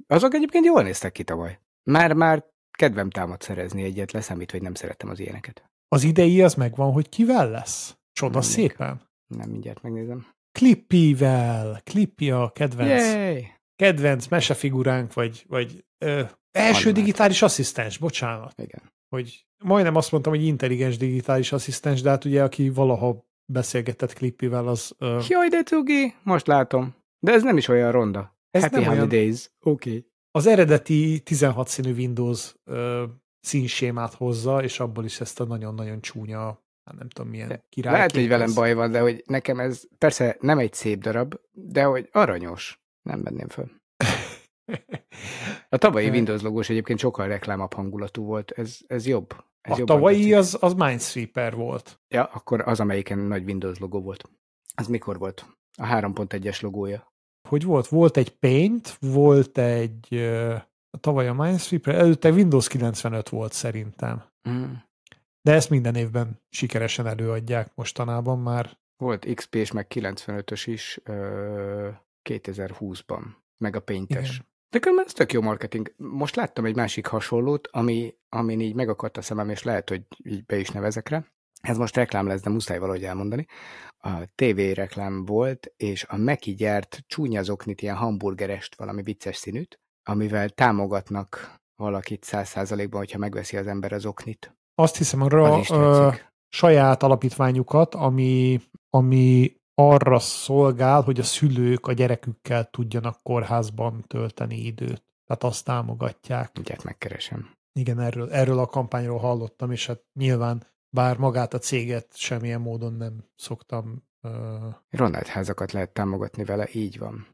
azok egyébként jól néztek ki tavaly. Már, már kedvem támad szerezni egyet, leszámít, hogy nem szerettem az ilyeneket. Az idei az megvan, hogy kivel lesz? Csoda nem szépen. Nem, mindjárt megnézem. Klippivel, Klippi a kedvenc. Yay! Kedvenc mesefiguránk, vagy, vagy ö, első Animátor. digitális asszisztens, bocsánat. Igen. Hogy majdnem azt mondtam, hogy intelligens digitális asszisztens, de hát ugye aki valaha beszélgetett klippivel, az... Uh... Jaj, de cugi! Most látom. De ez nem is olyan ronda. Ez Happy nem Holidays. Olyan... Oké. Okay. Az eredeti 16 színű Windows uh, színsémát hozza, és abból is ezt a nagyon-nagyon csúnya, hát nem tudom milyen király. Lehet, hogy velem baj van, de hogy nekem ez persze nem egy szép darab, de hogy aranyos. Nem venném föl. A tavalyi Windows logós egyébként sokkal reklámabb hangulatú volt, ez, ez jobb. Ez a tavalyi tetszik. az, az Minesweeper volt. Ja, akkor az, amelyiken nagy Windows logó volt. Az mikor volt? A 3.1-es logója. Hogy volt? Volt egy Paint, volt egy a tavaly a Minesweeper, előtte Windows 95 volt szerintem. Mm. De ezt minden évben sikeresen előadják mostanában már. Volt XP-s, meg 95-ös is uh, 2020-ban, meg a Paintes. Igen. De különben ez tök jó marketing. Most láttam egy másik hasonlót, ami, ami így megakadt a szemem, és lehet, hogy így be is nevezek rá. Ez most reklám lesz, de muszáj valahogy elmondani. A TV reklám volt, és a Meki gyárt csúnyazoknit ilyen hamburgerest, valami vicces színűt, amivel támogatnak valakit száz százalékban, hogyha megveszi az ember az oknit. Azt hiszem, arra az ö, saját alapítványukat, ami, ami arra szolgál, hogy a szülők a gyerekükkel tudjanak kórházban tölteni időt. Tehát azt támogatják. Mindjárt megkeresem. Igen, erről, erről a kampányról hallottam, és hát nyilván bár magát a céget semmilyen módon nem szoktam... Uh... házakat lehet támogatni vele, így van.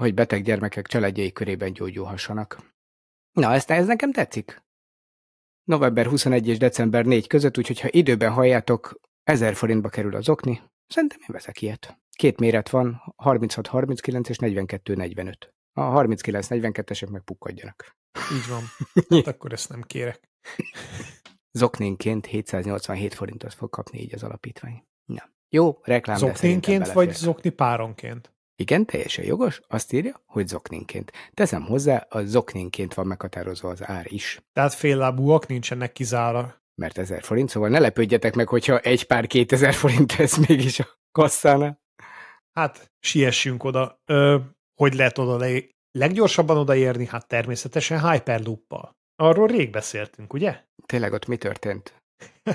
Hogy beteg gyermekek családjai körében gyógyulhassanak. Na, ezt, ez nekem tetszik. November 21 és december 4 között, úgyhogy ha időben halljátok, 1000 forintba kerül az okni, Szerintem én veszek ilyet. Két méret van, 36-39 és 42-45. A 39-42-esek meg pukkadjanak. Így van. Hát akkor ezt nem kérek. Zoknénként 787 forintot fog kapni így az alapítvány. Na. Jó, reklám. Zoknénként vagy zokni páronként? Igen, teljesen jogos, azt írja, hogy zokninként. Teszem hozzá, a zokninként van meghatározva az ár is. Tehát féllábúak nincsenek kizára mert 1000 forint, szóval ne lepődjetek meg, hogyha egy pár 2000 forint tesz mégis a kasszánál. Hát, siessünk oda. Ö, hogy lehet oda le- leggyorsabban odaérni? Hát természetesen Hyperloop-pal. Arról rég beszéltünk, ugye? Tényleg ott mi történt?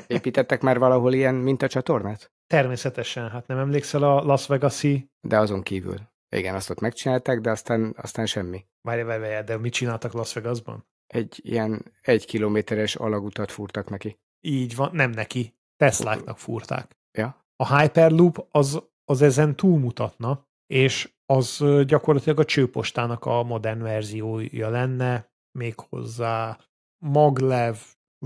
Építettek már valahol ilyen mint csatornát? Természetesen, hát nem emlékszel a Las Vegas-i... De azon kívül. Igen, azt ott megcsinálták, de aztán, aztán semmi. Várj, várj, várj, de mit csináltak Las Vegasban? egy ilyen egy kilométeres alagutat fúrtak neki. Így van, nem neki, Tesláknak fúrták. Ja. A Hyperloop az, az ezen túlmutatna, és az gyakorlatilag a csőpostának a modern verziója lenne, méghozzá maglev,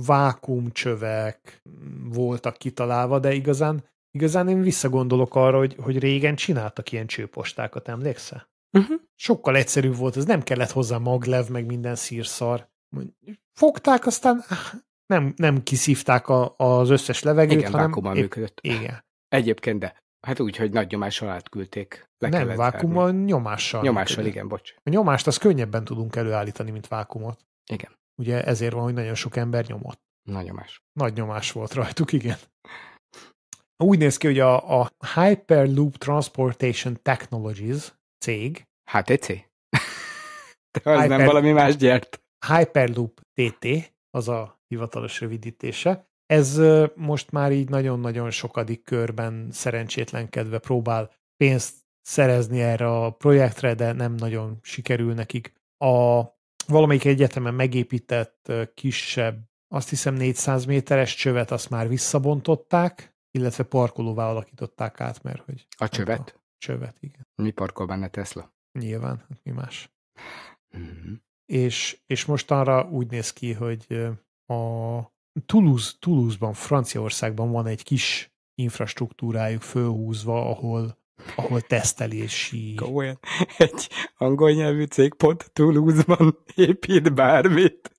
vákumcsövek voltak kitalálva, de igazán, igazán én visszagondolok arra, hogy, hogy régen csináltak ilyen csőpostákat, emlékszel? Uh-huh. Sokkal egyszerűbb volt, ez nem kellett hozzá maglev, meg minden szírszar fogták, aztán eh, nem, nem kiszívták a, az összes levegőt, igen, hanem... Épp, működött. Igen. Egyébként de. Hát úgy, hogy nagy nyomással átküldték. Le nem, vákumban várni. nyomással. Nyomással, működik. igen, bocs. A nyomást az könnyebben tudunk előállítani, mint vákumot. Igen. Ugye ezért van, hogy nagyon sok ember nyomott. Nagy nyomás. Nagy nyomás volt rajtuk, igen. Úgy néz ki, hogy a, a Hyperloop Transportation Technologies cég. HTC? De az Hyper... nem valami más gyert. Hyperloop TT, az a hivatalos rövidítése. Ez most már így nagyon-nagyon sokadik körben szerencsétlenkedve próbál pénzt szerezni erre a projektre, de nem nagyon sikerül nekik. A valamelyik egyetemen megépített kisebb, azt hiszem 400 méteres csövet, azt már visszabontották, illetve parkolóvá alakították át, mert hogy... A csövet? A csövet, igen. Mi parkol benne Tesla? Nyilván, hát mi más. Mm-hmm és, és mostanra úgy néz ki, hogy a Toulouse, Toulouse-ban, Franciaországban van egy kis infrastruktúrájuk fölhúzva, ahol ahol tesztelési... Olyan, egy angol nyelvű cég pont Toulouse-ban épít bármit.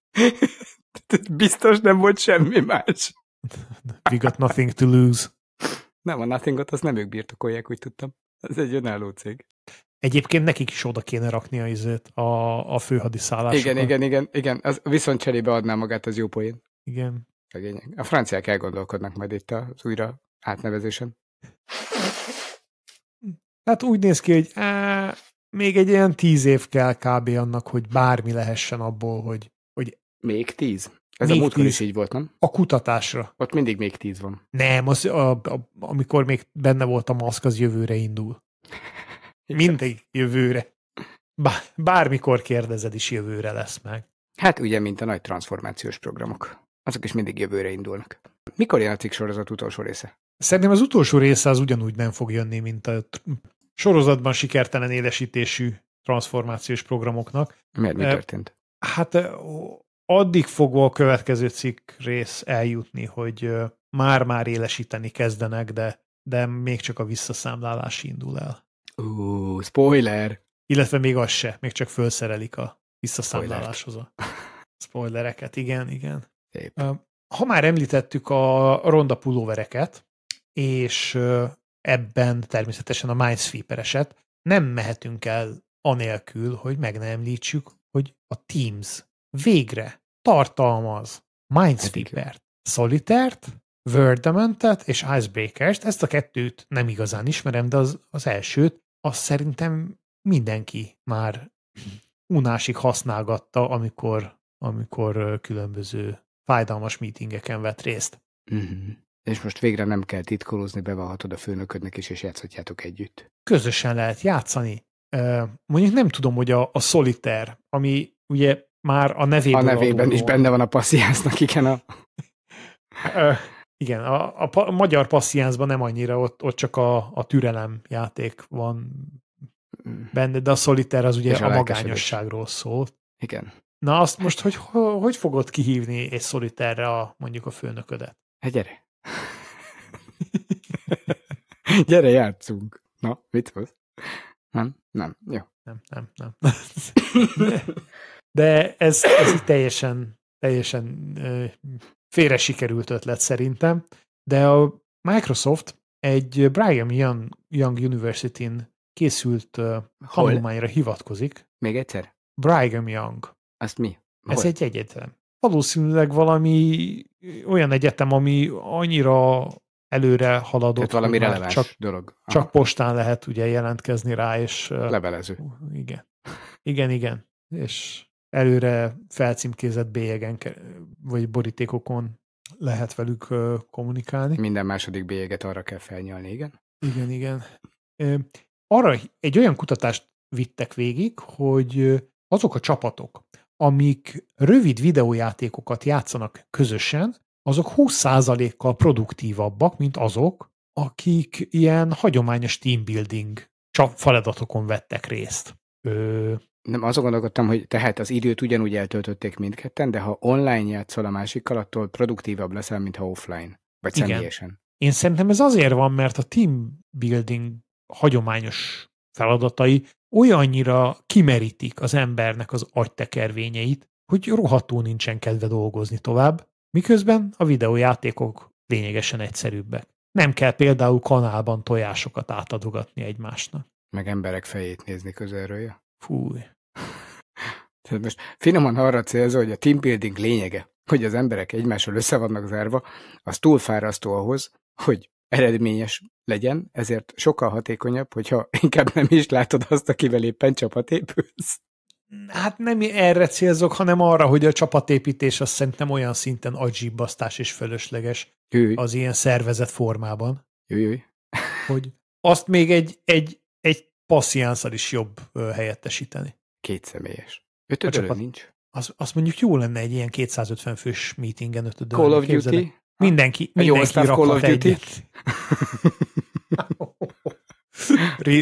Biztos nem volt semmi más. We got nothing to lose. Nem, a nothingot azt nem ők birtokolják, úgy tudtam. Ez egy önálló cég. Egyébként nekik is oda kéne rakni a, izét, a, a főhadiszállásokat. Igen, igen, igen, igen. Az viszont cserébe adná magát az jó poén. Igen. Szegények. A franciák elgondolkodnak majd itt az újra átnevezésen. Hát úgy néz ki, hogy á, még egy ilyen tíz év kell kb. annak, hogy bármi lehessen abból, hogy... hogy még tíz? Ez még a múltkor is így volt, nem? A kutatásra. Ott mindig még tíz van. Nem, az, a, a, amikor még benne volt a maszk, az jövőre indul. Mindig jövőre. Bármikor kérdezed is jövőre lesz meg. Hát ugye, mint a nagy transformációs programok. Azok is mindig jövőre indulnak. Mikor jön a cikk sorozat utolsó része? Szerintem az utolsó része az ugyanúgy nem fog jönni, mint a sorozatban sikertelen élesítésű transformációs programoknak. Miért mi történt? Hát addig fog a következő cikk rész eljutni, hogy már-már élesíteni kezdenek, de, de még csak a visszaszámlálás indul el. Ó, spoiler! Illetve még az se, még csak fölszerelik a visszaszámláláshoz a spoilereket. Igen, igen. Épp. Ha már említettük a ronda pulóvereket, és ebben természetesen a Minesweeper eset, nem mehetünk el anélkül, hogy meg ne említsük, hogy a Teams végre tartalmaz Minesweeper-t, Solitert, Wordamentet és Icebreakers-t. Ezt a kettőt nem igazán ismerem, de az, az elsőt azt szerintem mindenki már unásig használgatta, amikor, amikor különböző fájdalmas mítingeken vett részt. Uh-huh. És most végre nem kell titkolózni, bevallhatod a főnöködnek is, és játszhatjátok együtt. Közösen lehet játszani. Mondjuk nem tudom, hogy a, a Solitaire, ami ugye már a nevében... A nevében is benne van a passziásznak, igen. A igen, a, a, a magyar passziánzban nem annyira, ott, ott csak a, a türelem játék van mm. benne, de a Solitaire az ugye a, a magányosságról szól. Igen. Na azt most, hogy hogy fogod kihívni egy Solitaire a, mondjuk a főnöködet? Hát gyere. gyere, játszunk. Na, mit hoz? Nem? Nem. Jó. Nem, nem, nem. De ez, ez teljesen, teljesen félre sikerült ötlet szerintem, de a Microsoft egy Brian Young, Young University-n készült uh, tanulmányra hivatkozik. Még egyszer? Brigham Young. Azt mi? Hol? Ez egy egyetem. Valószínűleg valami olyan egyetem, ami annyira előre haladott. Tehát valami releváns csak, dolog. Aha. Csak postán lehet ugye jelentkezni rá, és... Levelező. Uh, igen. Igen, igen. És előre felcímkézett bélyegen, vagy borítékokon lehet velük kommunikálni. Minden második bélyeget arra kell felnyalni, igen? Igen, igen. Arra egy olyan kutatást vittek végig, hogy azok a csapatok, amik rövid videójátékokat játszanak közösen, azok 20%-kal produktívabbak, mint azok, akik ilyen hagyományos teambuilding feladatokon vettek részt. Ö, nem azon gondolkodtam, hogy tehát az időt ugyanúgy eltöltötték mindketten, de ha online játszol a másikkal, attól produktívabb leszel, mint ha offline, vagy Igen. személyesen. Én szerintem ez azért van, mert a team building hagyományos feladatai olyannyira kimerítik az embernek az agytekervényeit, hogy rohadtul nincsen kedve dolgozni tovább, miközben a videójátékok lényegesen egyszerűbbek. Nem kell például kanálban tojásokat átadogatni egymásnak. Meg emberek fejét nézni közelről. Fúj. Tehát most finoman arra célzó, hogy a team building lényege, hogy az emberek egymással össze vannak zárva, az túl fárasztó ahhoz, hogy eredményes legyen, ezért sokkal hatékonyabb, hogyha inkább nem is látod azt, akivel éppen csapat épülsz. Hát nem erre célzok, hanem arra, hogy a csapatépítés az szerintem olyan szinten agyzsibbasztás és fölösleges jöjj. az ilyen szervezet formában. Júj. hogy azt még egy, egy, egy passziánszal is jobb helyettesíteni kétszemélyes. Ötödölöd csapat... nincs? Az, azt mondjuk jó lenne egy ilyen 250 fős meetingen ötödölöd. Call of képzeled. Duty? Mindenki, mindenki jó Call of Duty?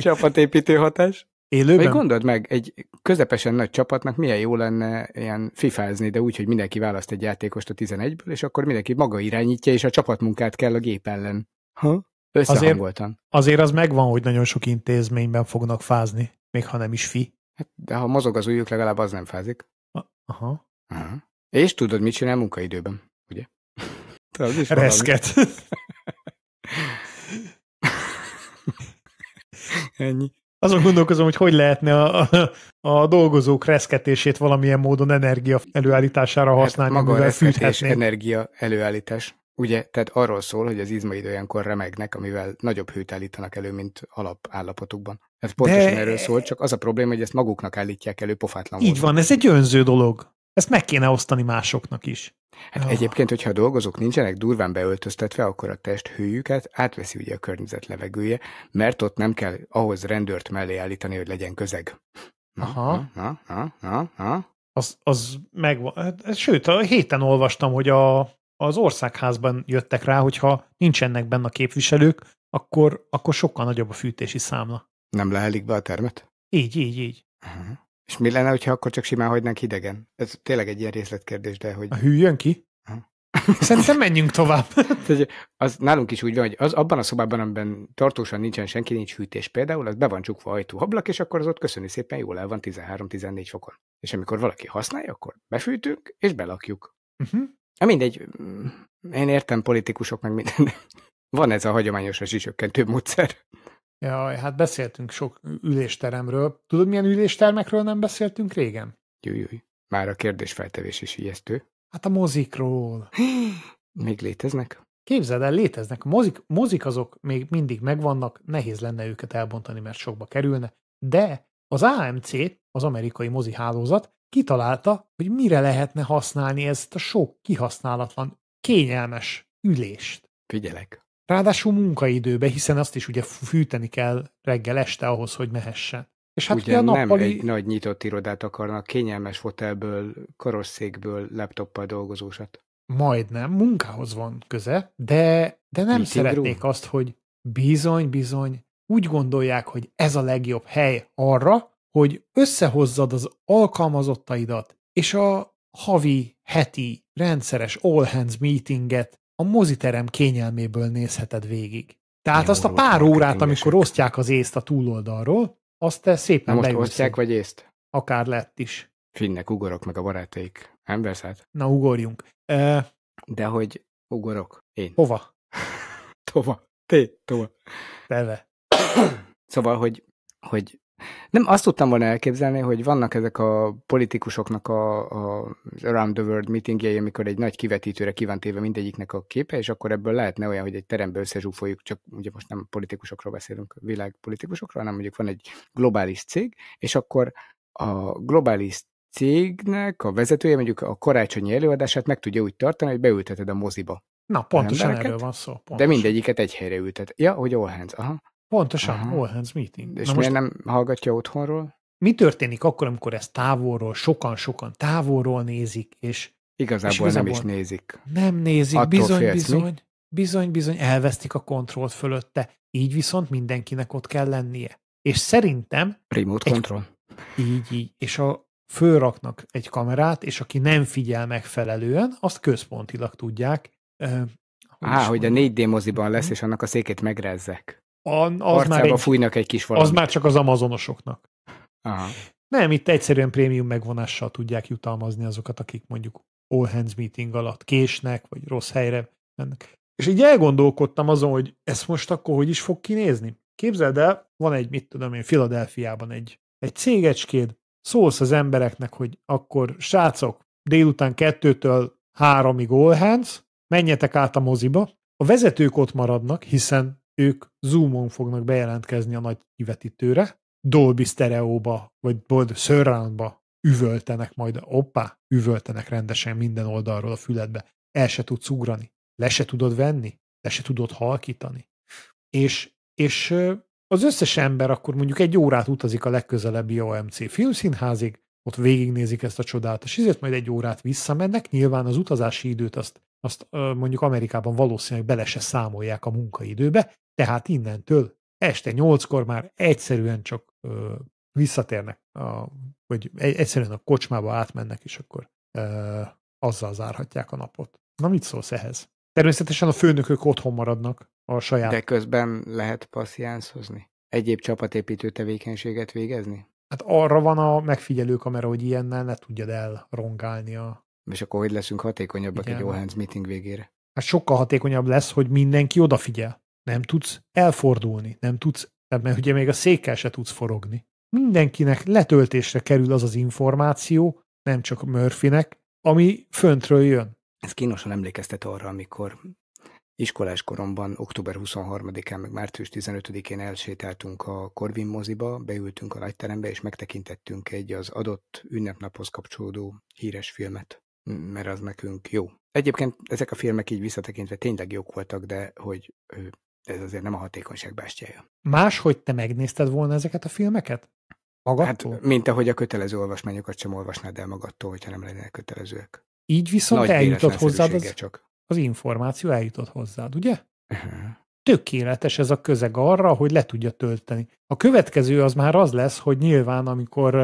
Csapatépítő hatás? Élőben? Vagy gondold meg, egy közepesen nagy csapatnak milyen jó lenne ilyen fifázni, de úgy, hogy mindenki választ egy játékost a 11-ből, és akkor mindenki maga irányítja, és a csapatmunkát kell a gép ellen. Ha? Összehangoltan. Azért, azért az megvan, hogy nagyon sok intézményben fognak fázni, még ha nem is fi. Hát, de ha mozog az ujjuk, legalább az nem fázik. Aha. Aha. És tudod, mit csinál munkaidőben, ugye? Tudod, is Reszket. Ennyi. Azon gondolkozom, hogy hogy lehetne a, a, a dolgozók reszketését valamilyen módon energia előállítására hát használni, hát maga mivel a energia előállítás. Ugye, tehát arról szól, hogy az izmaid olyankor remegnek, amivel nagyobb hőt állítanak elő, mint alapállapotukban. Ez pontosan De... erről szól, csak az a probléma, hogy ezt maguknak állítják elő pofátlan Így van, ez egy önző dolog. Ezt meg kéne osztani másoknak is. Hát oh. egyébként, hogyha a dolgozók nincsenek durván beöltöztetve, akkor a test hőjüket átveszi ugye a környezet levegője, mert ott nem kell ahhoz rendőrt mellé állítani, hogy legyen közeg. Na, Aha. Na, na, na, na, na. Az, az megvan. Hát, sőt, a héten olvastam, hogy a az országházban jöttek rá, hogyha nincsenek benne a képviselők, akkor, akkor sokkal nagyobb a fűtési számla. Nem lehelik be a termet? Így, így, így. Uh-huh. És mi lenne, ha akkor csak simán hagynánk hidegen? Ez tényleg egy ilyen részletkérdés, de hogy... A hű jön ki? Uh-huh. Szerintem menjünk tovább. az nálunk is úgy van, hogy az abban a szobában, amiben tartósan nincsen senki, nincs hűtés például, az be van csukva ajtó ablak, és akkor az ott köszöni szépen jól el van 13-14 fokon. És amikor valaki használja, akkor befűtünk, és belakjuk. Uh-huh. Mindegy, mm, én értem politikusok meg minden. Van ez a hagyományos a zsizsökkentő módszer. Jaj, hát beszéltünk sok ülésteremről. Tudod, milyen üléstermekről nem beszéltünk régen? Jújjúj, már a kérdésfeltevés is ijesztő. Hát a mozikról. Még léteznek? Képzeld el, léteznek. A mozik, mozik azok még mindig megvannak, nehéz lenne őket elbontani, mert sokba kerülne, de az AMC, az amerikai mozi hálózat kitalálta, hogy mire lehetne használni ezt a sok kihasználatlan, kényelmes ülést. Figyelek. Ráadásul munkaidőbe, hiszen azt is ugye fűteni kell reggel este ahhoz, hogy mehessen. És hát ugye a nappali... nem egy nagy nyitott irodát akarnak, kényelmes fotelből, karosszékből, laptoppal dolgozósat. Majdnem, munkához van köze, de, de nem Mi szeretnék tigrú? azt, hogy bizony, bizony, úgy gondolják, hogy ez a legjobb hely arra, hogy összehozzad az alkalmazottaidat és a havi, heti, rendszeres all hands meetinget a moziterem kényelméből nézheted végig. Tehát Én azt a pár órát, amikor osztják az észt a túloldalról, azt te szépen Na most bejusszad. osztják, vagy észt? Akár lett is. Finnek ugorok meg a barátaik. Emberszát? Na, ugorjunk. E... De hogy ugorok? Én. Hova? tova. Té, tova. Teve. szóval, hogy, hogy nem, azt tudtam volna elképzelni, hogy vannak ezek a politikusoknak a, a Around the World meetingjei, amikor egy nagy kivetítőre kíván téve mindegyiknek a képe, és akkor ebből lehetne olyan, hogy egy terembe összezsúfoljuk, csak ugye most nem politikusokról beszélünk, világpolitikusokról, hanem mondjuk van egy globális cég, és akkor a globális cégnek a vezetője mondjuk a karácsonyi előadását meg tudja úgy tartani, hogy beülteted a moziba. Na, pontosan erről van szó. Pontosan. De mindegyiket egy helyre ültet. Ja, hogy all hands, aha. Pontosan, Aha. All Hands Meeting. És Na miért most... nem hallgatja otthonról? Mi történik akkor, amikor ezt távolról, sokan-sokan távolról nézik, és igazából, és igazából nem is nézik. Nem nézik, Attól bizony, félsz, bizony. Mi? Bizony, bizony, elvesztik a kontrollt fölötte. Így viszont mindenkinek ott kell lennie. És szerintem... Remote egy, control. Így, így. És a, főraknak egy kamerát, és aki nem figyel megfelelően, azt központilag tudják. Ö, Á, hogy, ah, hogy a 4D moziban lesz, mhm. és annak a székét megrezzek. A, az már egy, fújnak egy kis valami. Az már csak az amazonosoknak. Aha. Nem, itt egyszerűen prémium megvonással tudják jutalmazni azokat, akik mondjuk all hands meeting alatt késnek, vagy rossz helyre mennek. És így elgondolkodtam azon, hogy ez most akkor hogy is fog kinézni. Képzeld el, van egy, mit tudom én, Filadelfiában egy, egy cégecskéd, szólsz az embereknek, hogy akkor srácok, délután kettőtől háromig all hands, menjetek át a moziba, a vezetők ott maradnak, hiszen ők Zoomon fognak bejelentkezni a nagy kivetítőre, Dolby Stereóba, vagy Bold ba üvöltenek majd, oppá, üvöltenek rendesen minden oldalról a füledbe. El se tudsz ugrani, le se tudod venni, le se tudod halkítani. És, és az összes ember akkor mondjuk egy órát utazik a legközelebbi OMC filmszínházig, ott végignézik ezt a csodát, és ezért majd egy órát visszamennek, nyilván az utazási időt azt azt mondjuk Amerikában valószínűleg bele se számolják a munkaidőbe, tehát innentől este nyolckor már egyszerűen csak ö, visszatérnek, a, vagy egyszerűen a kocsmába átmennek, és akkor ö, azzal zárhatják a napot. Na mit szólsz ehhez? Természetesen a főnökök otthon maradnak a saját... De közben lehet passziánszozni? Egyéb csapatépítő tevékenységet végezni? Hát arra van a megfigyelő kamera, hogy ilyennel ne tudjad elrongálni a és akkor hogy leszünk hatékonyabbak Igen. egy All meeting végére? Hát sokkal hatékonyabb lesz, hogy mindenki odafigyel. Nem tudsz elfordulni, nem tudsz, hát mert ugye még a székkel se tudsz forogni. Mindenkinek letöltésre kerül az az információ, nem csak Murphynek, ami föntről jön. Ez kínosan emlékeztet arra, amikor iskolás koromban, október 23-án, meg március 15-én elsétáltunk a Corvin moziba, beültünk a nagyterembe, és megtekintettünk egy az adott ünnepnaphoz kapcsolódó híres filmet mert az nekünk jó. Egyébként ezek a filmek így visszatekintve tényleg jók voltak, de hogy ez azért nem a hatékonyság bástyája. Máshogy te megnézted volna ezeket a filmeket? Magadtól? Hát, mint ahogy a kötelező olvasmányokat sem olvasnád el magadtól, hogyha nem lennének kötelezőek. Így viszont Nagy eljutott hozzád az, csak. az információ eljutott hozzád, ugye? Uh-huh. Tökéletes ez a közeg arra, hogy le tudja tölteni. A következő az már az lesz, hogy nyilván, amikor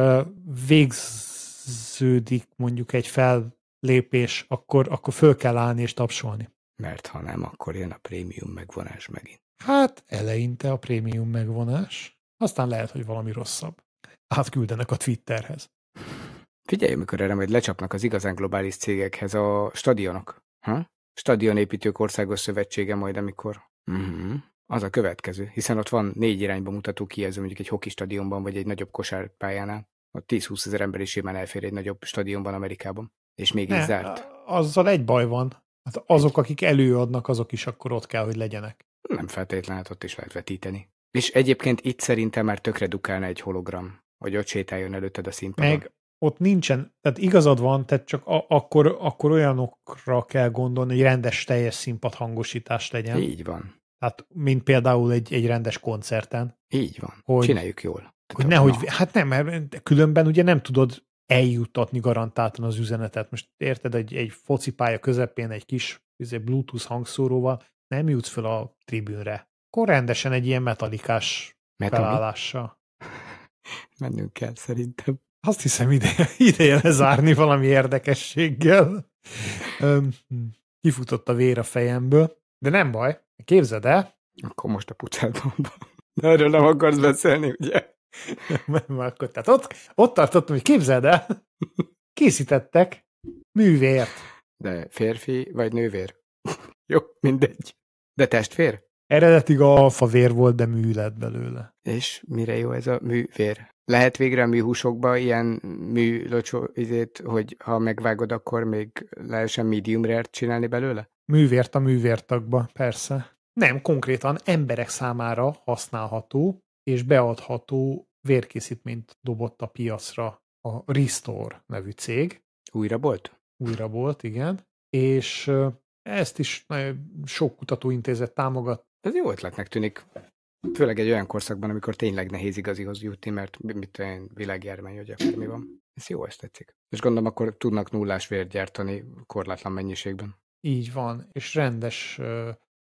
végződik mondjuk egy fel lépés, akkor, akkor föl kell állni és tapsolni. Mert ha nem, akkor jön a prémium megvonás megint. Hát eleinte a prémium megvonás, aztán lehet, hogy valami rosszabb. Átküldenek a Twitterhez. Figyelj, mikor erre majd lecsapnak az igazán globális cégekhez a stadionok. Ha? Stadionépítők Országos Szövetsége majd, amikor... Uh-huh. Az a következő, hiszen ott van négy irányba mutató kijelző, mondjuk egy hoki stadionban, vagy egy nagyobb kosárpályánál. a 10-20 ezer ember is simán elfér egy nagyobb stadionban Amerikában. És még így zárt. Azzal egy baj van. Hát azok, akik előadnak, azok is akkor ott kell, hogy legyenek. Nem feltétlenül, hát ott is lehet vetíteni. És egyébként itt szerintem már tökre dukálna egy hologram, hogy ott sétáljon előtted a színpadon. Meg ott nincsen, tehát igazad van, tehát csak a, akkor, akkor olyanokra kell gondolni, hogy rendes teljes színpad hangosítás legyen. Így van. Tehát, mint például egy, egy rendes koncerten. Így van. Hogy, Csináljuk jól. Hogy nehogy, hát nem, mert különben ugye nem tudod eljuttatni garantáltan az üzenetet. Most érted, egy, egy focipálya közepén egy kis egy izé, Bluetooth hangszóróval nem jutsz fel a tribűnre. Akkor rendesen egy ilyen metalikás felállással. Mennünk kell szerintem. Azt hiszem ideje, ideje lezárni valami érdekességgel. kifutott a vér a fejemből, de nem baj, képzeld el. Akkor most a pucádban. Erről nem akarsz beszélni, ugye? Már akkor, tehát ott, ott tartottam, hogy képzeld el, készítettek művért. De férfi vagy nővér? Jó, mindegy. De testvér? Eredetig alfavér volt, de mű lett belőle. És mire jó ez a művér? Lehet végre a műhúsokba ilyen műlocsó, izét, hogy ha megvágod, akkor még lehessen medium rare csinálni belőle? Művért a művértakba, persze. Nem, konkrétan emberek számára használható, és beadható vérkészítményt dobott a piacra a Restore nevű cég. Újra volt? Újra volt, igen. És ezt is sok kutatóintézet támogat. Ez jó ötletnek tűnik. Főleg egy olyan korszakban, amikor tényleg nehéz igazihoz jutni, mert mit olyan világjármány, hogy akár mi van. Ez jó, ezt tetszik. És gondolom, akkor tudnak nullás vért gyártani korlátlan mennyiségben. Így van, és rendes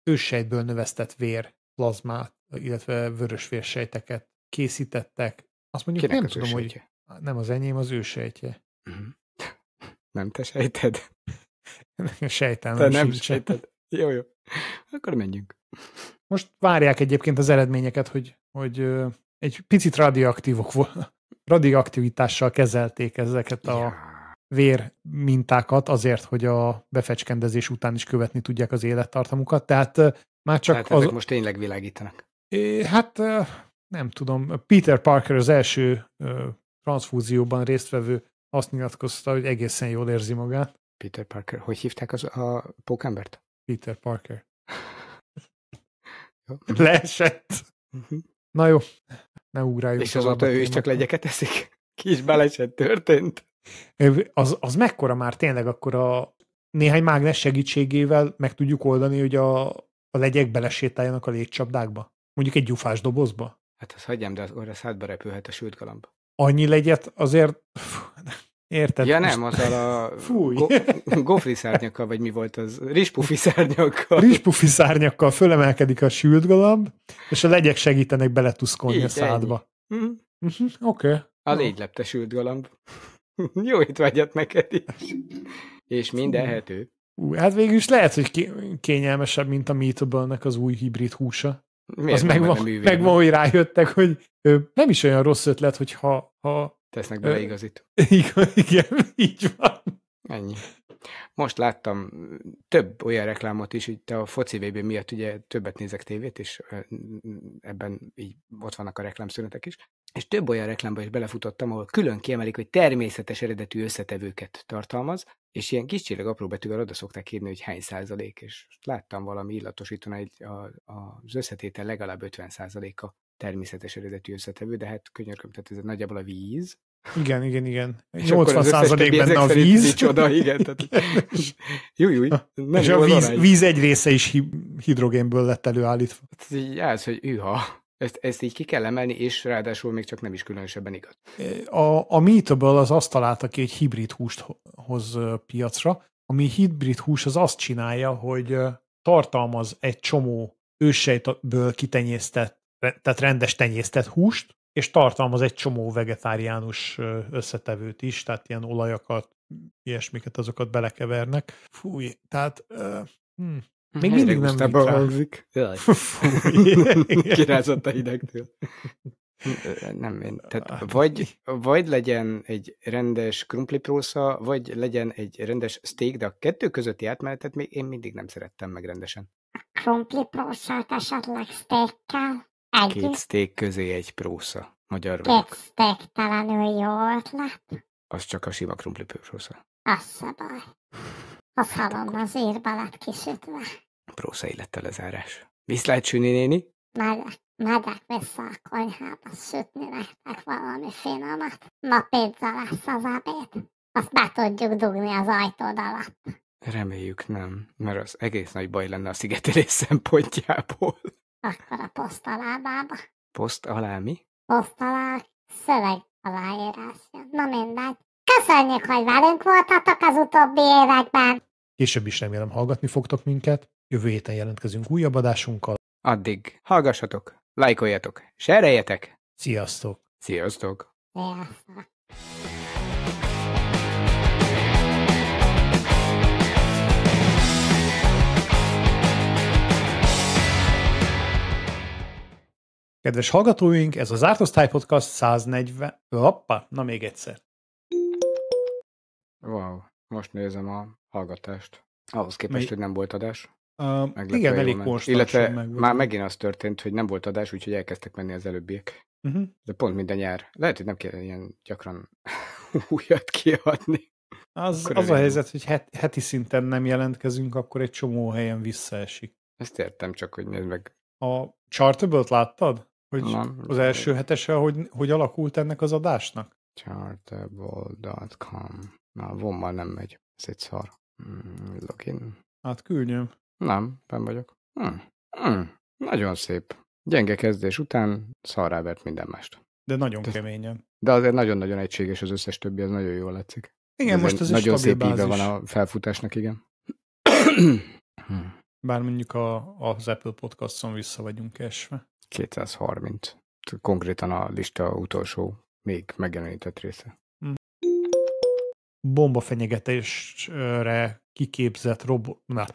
ősejtből növesztett vér plazmát illetve vörösvérsejteket készítettek. Azt mondjuk Kinek nem tudom, hogy nem az enyém, az ő sejtje. Mhm. Uh-huh. Nem te sejted? Sejtem. Te nem sincs. sejted. Jó, jó. Akkor menjünk. Most várják egyébként az eredményeket, hogy, hogy egy picit radioaktívok volt. Radioaktivitással kezelték ezeket a vér mintákat azért, hogy a befecskendezés után is követni tudják az élettartamukat. Tehát már csak Tehát az... most tényleg világítanak. É, hát nem tudom, Peter Parker az első transfúzióban résztvevő azt nyilatkozta, hogy egészen jól érzi magát. Peter Parker. Hogy hívták az a pókembert? Peter Parker. Leesett. Mhm. Na jó, ne ugráljunk. És azóta ő is csak legyeket eszik? Kis baleset történt. Az, az mekkora már tényleg akkor a néhány mágnes segítségével meg tudjuk oldani, hogy a, a legyek belesétáljanak a légcsapdákba? Mondjuk egy gyufás dobozba? Hát azt hagyjam, de az orra szádba repülhet a sült galamb. Annyi legyet azért... Érted? Ja nem, az a Fúj. Go- gofri szárnyakkal, vagy mi volt az? Rispufi szárnyakkal. Rispufi szárnyakkal fölemelkedik a sült galamb, és a legyek segítenek beletuszkolni Így, a szádba. Mm. Oké. Okay. A légylepte sült galamb. Jó étvágyat neked is. És minden ehető. hát végül is lehet, hogy kényelmesebb, mint a meatball az új hibrid húsa. Miért az meg megvan, hogy rájöttek, hogy nem is olyan rossz ötlet, hogy ha... ha Tesznek bele igazit. Igen, igen, így van. Ennyi. Most láttam több olyan reklámot is, te a foci VB miatt ugye többet nézek tévét, és ebben így ott vannak a reklámszünetek is, és több olyan reklámba is belefutottam, ahol külön kiemelik, hogy természetes eredetű összetevőket tartalmaz, és ilyen kis csillag apró betűvel oda szokták kérni, hogy hány százalék, és láttam valami illatosítón, egy, a, a, az összetétel legalább 50 százaléka természetes eredetű összetevő, de hát könyörgöm, tehát ez nagyjából a víz. Igen, igen, igen. És 80 százalék benne a víz. Csoda, igen. Tehát, júj, júj, jó. és a víz, víz egy része is hidrogénből lett előállítva. ez hát így hogy üha. Ezt, ezt így ki kell emelni, és ráadásul még csak nem is különösebben igaz. A, a Meatable az azt találta ki, egy hibrid húst hoz piacra, ami hibrid hús az azt csinálja, hogy tartalmaz egy csomó őssejtből kitenyésztett, tehát rendes tenyésztett húst, és tartalmaz egy csomó vegetáriánus összetevőt is, tehát ilyen olajakat, ilyesmiket, azokat belekevernek. Fúj, tehát uh, hmm. Még mindig nem rá. hangzik. Kirázott a hidegtől. Nem én. Tehát vagy, vagy legyen egy rendes krumpliprósza, vagy legyen egy rendes steak, de a kettő közötti átmenetet még én mindig nem szerettem meg rendesen. Krumpliprószát esetleg steakkel? egy. Két steak közé egy prósza. Magyar vagyok. Két steak talán jó ötlet. Az csak a sima krumpliprósza. Az se baj a falomban az alatt kisütve. Prósa élettel lezárás. Viszlát, Süni néni? Megyek, megyek vissza a konyhába sütni nektek valami finomat. Ma pizza lesz az ebéd. Azt be tudjuk dugni az ajtód alatt. Reméljük nem, mert az egész nagy baj lenne a szigetelés szempontjából. Akkor a poszt bába. Poszt alá mi? Poszt alá szöveg aláírás. Na mindegy. Köszönjük, hogy velünk voltatok az utóbbi években. Később is remélem hallgatni fogtok minket. Jövő héten jelentkezünk újabb adásunkkal. Addig hallgassatok, lájkoljatok, sereljetek! Sziasztok! Sziasztok! Kedves hallgatóink, ez a Zárt Osztály Podcast 140... Hoppa, na még egyszer. Wow most nézem a hallgatást. Ahhoz képest, Mely... hogy nem volt adás. Uh, igen, elég ment. Illetve meg már megint az történt, hogy nem volt adás, úgyhogy elkezdtek menni az előbbiek. Uh-huh. De pont minden nyár Lehet, hogy nem kell ilyen gyakran újat kiadni. Az, az a helyzet, hogy het, heti szinten nem jelentkezünk, akkor egy csomó helyen visszaesik. Ezt értem, csak hogy nézd meg. A chartable láttad? Hogy Na, az első hetese, hogy, hogy alakult ennek az adásnak? Chartable.com a vommal nem megy. Ez egy szar. Mm, login. Hát küldjem. Nem, ben vagyok. Hm. Hm. Nagyon szép. Gyenge kezdés után szarrá vert minden mást. De nagyon Te, keményen. De azért nagyon-nagyon egységes az összes többi, ez nagyon jól látszik. Igen, ez most ez Nagyon is szép íve van a felfutásnak, igen. Bár mondjuk a, az Apple Podcast-on vissza vagyunk esve. 230. Konkrétan a lista utolsó, még megjelenített része bombafenyegetésre kiképzett robot, na,